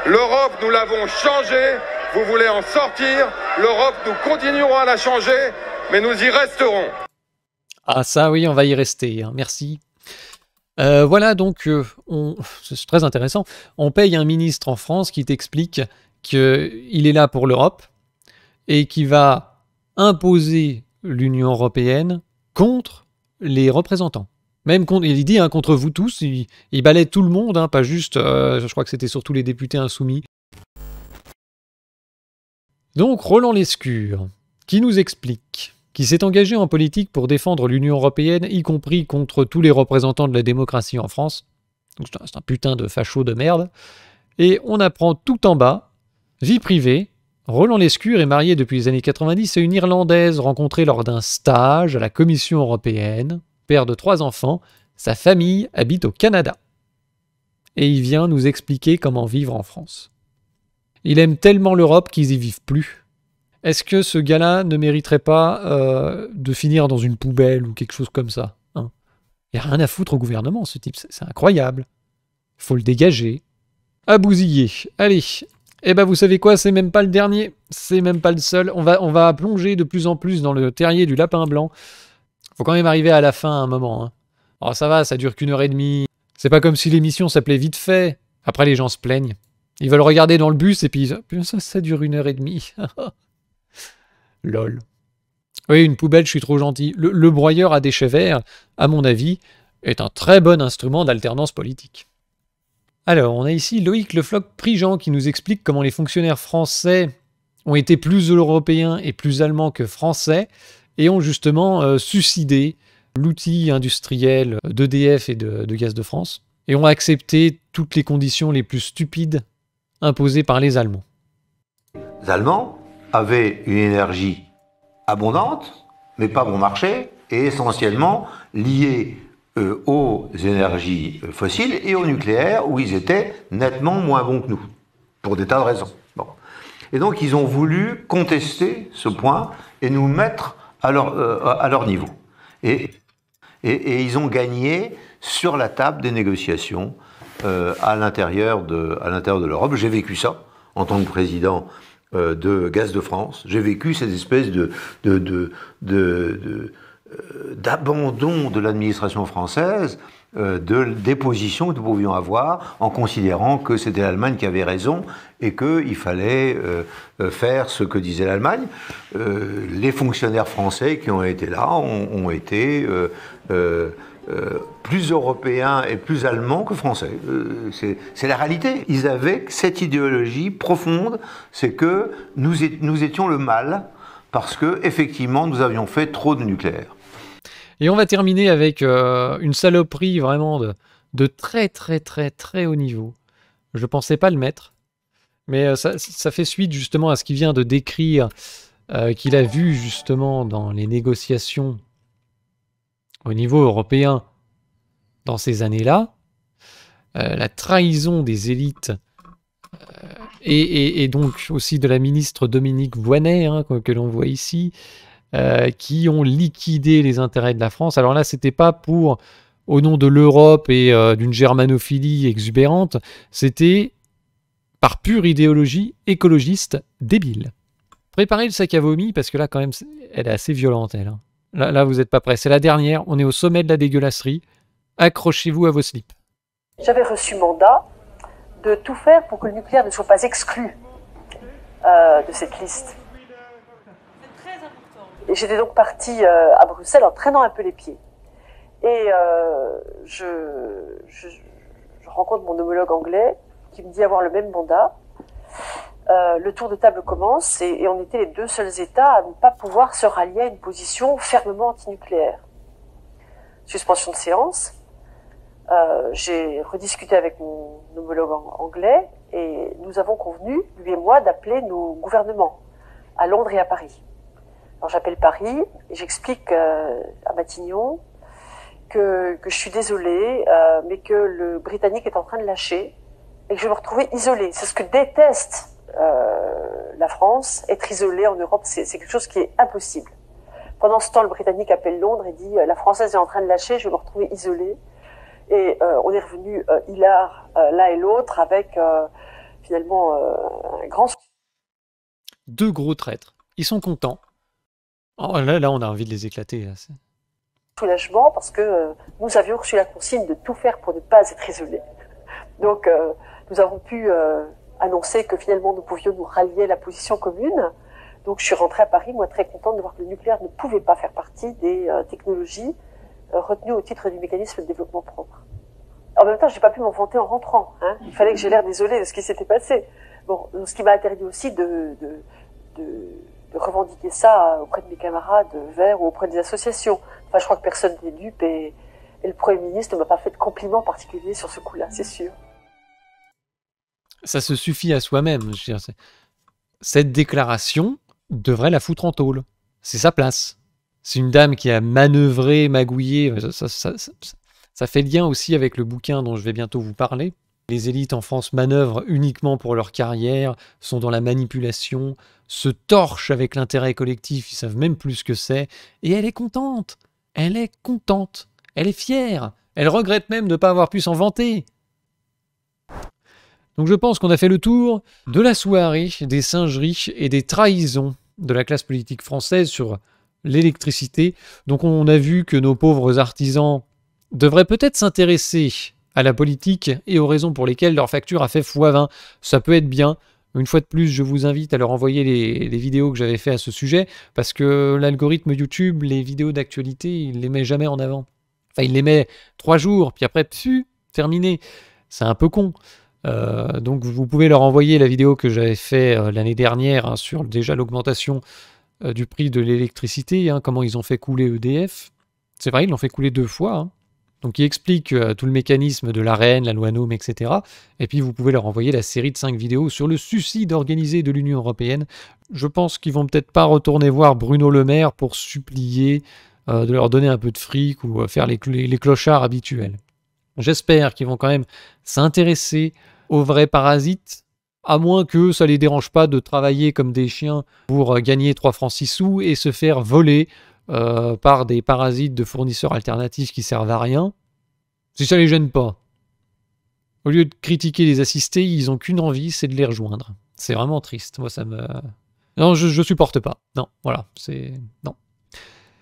Speaker 5: L'Europe, nous l'avons changée, vous voulez en sortir, l'Europe, nous continuerons à la changer, mais nous y resterons.
Speaker 1: Ah ça oui, on va y rester, hein. merci. Euh, voilà donc, euh, on c'est très intéressant, on paye un ministre en France qui t'explique qu'il est là pour l'Europe et qui va imposer l'Union européenne contre les représentants. Même contre, il dit hein, contre vous tous, il, balaye tout le monde, hein, pas juste, euh, je crois que c'était surtout les députés insoumis. Donc Roland Lescure, qui nous explique, qui s'est engagé en politique pour défendre l'Union européenne, y compris contre tous les représentants de la démocratie en France. c'est un, un putain de facho de merde. Et on apprend tout en bas, vie privée, Roland Lescure est marié depuis les années 90 à une Irlandaise rencontrée lors d'un stage à la Commission européenne père de trois enfants, sa famille habite au Canada. Et il vient nous expliquer comment vivre en France. Il aime tellement l'Europe qu'ils y vivent plus. Est-ce que ce gars-là ne mériterait pas euh, de finir dans une poubelle ou quelque chose comme ça hein Il n'y a rien à foutre au gouvernement, ce type, c'est incroyable. Il faut le dégager. À bousiller. Allez, eh ben vous savez quoi, c'est même pas le dernier, c'est même pas le seul. On va, on va plonger de plus en plus dans le terrier du lapin blanc. Faut quand même arriver à la fin à un moment. Hein. Oh, ça va, ça dure qu'une heure et demie. C'est pas comme si l'émission s'appelait Vite fait. Après, les gens se plaignent. Ils veulent regarder dans le bus et puis ça, ça dure une heure et demie. Lol. Oui, une poubelle, je suis trop gentil. Le, broyeur à déchets verts, à mon avis, est un très bon instrument d'alternance politique. Alors, on a ici Loïc Lefloc-Prigent qui nous explique comment les fonctionnaires français ont été plus européens et plus allemands que français, et ont justement euh, suicidé l'outil industriel d'EDF et de, Gaz de France, et ont accepté toutes les conditions les plus stupides imposées par les Allemands. Les Allemands avaient
Speaker 4: une énergie abondante, mais pas bon marché, et essentiellement liée euh, aux énergies euh, fossiles et au nucléaire, où ils étaient nettement moins bons que nous, pour des tas de raisons. Bon. Et donc ils ont voulu contester ce point et nous mettre euh, à leur, niveau. Et, ils ont gagné sur la table des négociations euh, à l'intérieur de, l'Europe. J'ai vécu ça en tant que président euh, de Gaz de France. J'ai vécu cette espèce d'abandon de l'administration française euh, de, des positions que nous pouvions avoir en considérant que c'était l'Allemagne qui avait raison et qu'il fallait euh, euh, faire ce que disait l'Allemagne. les fonctionnaires français qui ont été là ont, été plus européens et plus allemands que français. c'est la réalité. Ils avaient cette idéologie profonde, c'est que nous, nous étions le mal parce que effectivement nous avions fait trop de nucléaire.
Speaker 1: Et on va terminer avec euh, une saloperie vraiment de, très très très très haut niveau. Je pensais pas le mettre, mais euh, ça, fait suite justement à ce qu'il vient de décrire, euh, qu'il a vu justement dans les négociations au niveau européen dans ces années-là, la trahison des élites et, donc aussi de la ministre Dominique Voynet, hein, que, que l'on voit ici, euh, qui ont liquidé les intérêts de la France. Alors là, ce c'était pas pour au nom de l'Europe et euh, d'une germanophilie exubérante, c'était par pure idéologie écologiste débile. Préparez le sac à vomi parce que là, quand même, elle est assez violente, elle. Hein. Là, là, vous n'êtes pas prêts. C'est la dernière. On est au sommet de la dégueulasserie. Accrochez-vous à vos slips.
Speaker 7: J'avais reçu mandat de tout faire pour que le nucléaire ne soit pas exclu euh, de cette liste. Et j'étais donc partie euh, à Bruxelles en traînant un peu les pieds. Et euh, je, je, rencontre mon homologue anglais qui me dit avoir le même mandat. Euh, le tour de table commence et, on était les deux seuls États à ne pas pouvoir se rallier à une position fermement antinucléaire. Suspension de séance. j'ai rediscuté avec mon homologue anglais et nous avons convenu, lui et moi, d'appeler nos gouvernements à Londres et à Paris j'appelle Paris, et j'explique euh, à Matignon que, que, je suis désolée, euh, mais que le Britannique est en train de lâcher et que je vais me retrouver isolée. C'est ce que déteste euh, la France, être isolée en Europe, c'est quelque chose qui est impossible. Pendant ce temps, le Britannique appelle Londres et dit la Française est en train de lâcher, je vais me retrouver isolée. Et on est revenu hilar l'un et l'autre avec finalement un grand.
Speaker 1: Deux gros traîtres. Ils sont contents Oh, là, là, on a envie de les éclater. Là.
Speaker 7: Soulagement parce que euh, nous avions reçu la consigne de tout faire pour ne pas être isolés. Donc, euh, nous avons pu euh, annoncer que finalement nous pouvions nous rallier à la position commune. Donc, je suis rentrée à Paris, moi, très contente de voir que le nucléaire ne pouvait pas faire partie des technologies retenues au titre du mécanisme de développement propre. En même temps, j'ai pas pu m'en vanter en rentrant. Hein. Il fallait que j'ai l'air désolée de ce qui s'était passé. Bon, ce qui m'a interdit aussi de, de, de de revendiquer ça auprès de mes camarades verts ou auprès des associations. Enfin, je crois que personne n'est dupe et, le Premier ministre ne m'a pas fait de compliment particulier sur ce coup-là, c'est sûr.
Speaker 1: Ça se suffit à soi-même. Cette déclaration devrait la foutre en tôle. C'est sa place. C'est une dame qui a manœuvré, magouillé. ça fait lien aussi avec le bouquin dont je vais bientôt vous parler, les élites en France manœuvrent uniquement pour leur carrière, sont dans la manipulation, se torchent avec l'intérêt collectif, ils savent même plus ce que c'est, et elle est contente. Elle est contente. Elle est fière. Elle regrette même de ne pas avoir pu s'en vanter. Donc je pense qu'on a fait le tour de la soirée, des riches et des trahisons de la classe politique française sur l'électricité. Donc on a vu que nos pauvres artisans devraient peut-être s'intéresser à la politique et aux raisons pour lesquelles leur facture a fait x20. Ça peut être bien. Une fois de plus, je vous invite à leur envoyer les, vidéos que j'avais fait à ce sujet, parce que l'algorithme YouTube, les vidéos d'actualité, il les met jamais en avant. Enfin, il les met trois jours, puis après, dessus terminé. C'est un peu con. Euh, donc vous pouvez leur envoyer la vidéo que j'avais fait euh, l'année dernière hein, sur déjà l'augmentation euh, du prix de l'électricité, hein, comment ils ont fait couler EDF. C'est vrai, ils l'ont fait couler deux fois. Hein. Donc il explique euh, tout le mécanisme de l'arène, la loi Nome, etc. Et puis vous pouvez leur envoyer la série de 5 vidéos sur le suicide organisé de l'Union européenne. Je pense qu'ils vont peut-être pas retourner voir Bruno Le Maire pour supplier euh, de leur donner un peu de fric ou euh, faire les, clochards habituels. J'espère qu'ils vont quand même s'intéresser aux vrais parasites, à moins que ça les dérange pas de travailler comme des chiens pour gagner 3 francs 6 sous et se faire voler euh, par des parasites de fournisseurs alternatifs qui servent à rien, si ça les gêne pas, au lieu de critiquer les assistés, ils ont qu'une envie, c'est de les rejoindre. C'est vraiment triste. Moi, ça me. Non, je, supporte pas. Non, voilà, c'est. Non.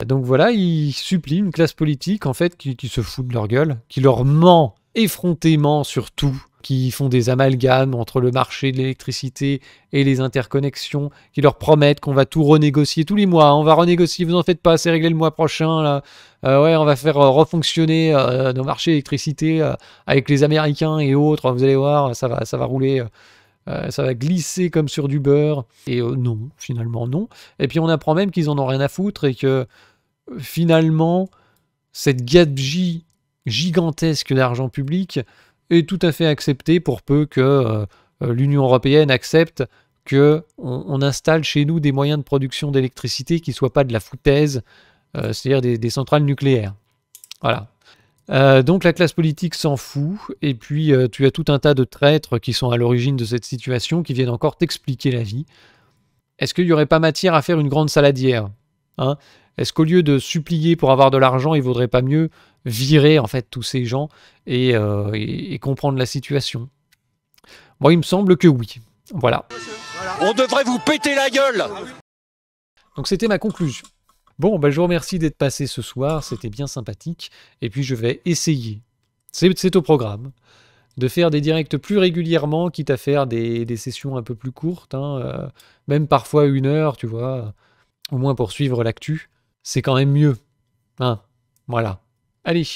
Speaker 1: Donc voilà, ils supplient une classe politique, en fait, qui, qui se fout de leur gueule, qui leur ment effrontément sur tout qui font des amalgames entre le marché de l'électricité et les interconnexions, qui leur promettent qu'on va tout renégocier tous les mois. on va renégocier, vous n'en faites pas, c'est réglé le mois prochain. Euh, ouais, on va faire euh, refonctionner euh, nos marchés d'électricité avec les Américains et autres. Vous allez voir, ça va, ça va rouler. ça va glisser comme sur du beurre. Et non, finalement non. Et puis on apprend même qu'ils en ont rien à foutre et que finalement, cette gabegie gigantesque d'argent public, est tout à fait accepté pour peu que euh, euh, l'Union européenne accepte qu'on on installe chez nous des moyens de production d'électricité qui ne soient pas de la foutaise, euh, c'est-à-dire des, centrales nucléaires. Voilà. donc la classe politique s'en fout, et puis tu as tout un tas de traîtres qui sont à l'origine de cette situation, qui viennent encore t'expliquer la vie. Est-ce qu'il n'y aurait pas matière à faire une grande saladière hein Est-ce qu'au lieu de supplier pour avoir de l'argent, il vaudrait pas mieux virer en fait tous ces gens euh, et, comprendre la situation Moi, il me semble que oui. Voilà.
Speaker 4: On devrait vous péter la gueule
Speaker 1: Donc c'était ma conclusion. Bon, ben je vous remercie d'être passé ce soir, c'était bien sympathique, et puis je vais essayer, c'est au programme, de faire des directs plus régulièrement, quitte à faire des, sessions un peu plus courtes, hein, euh, même parfois une heure, tu vois, au moins pour suivre l'actu, c'est quand même mieux. Hein. voilà. Allez,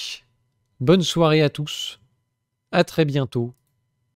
Speaker 1: bonne soirée à tous. À très bientôt.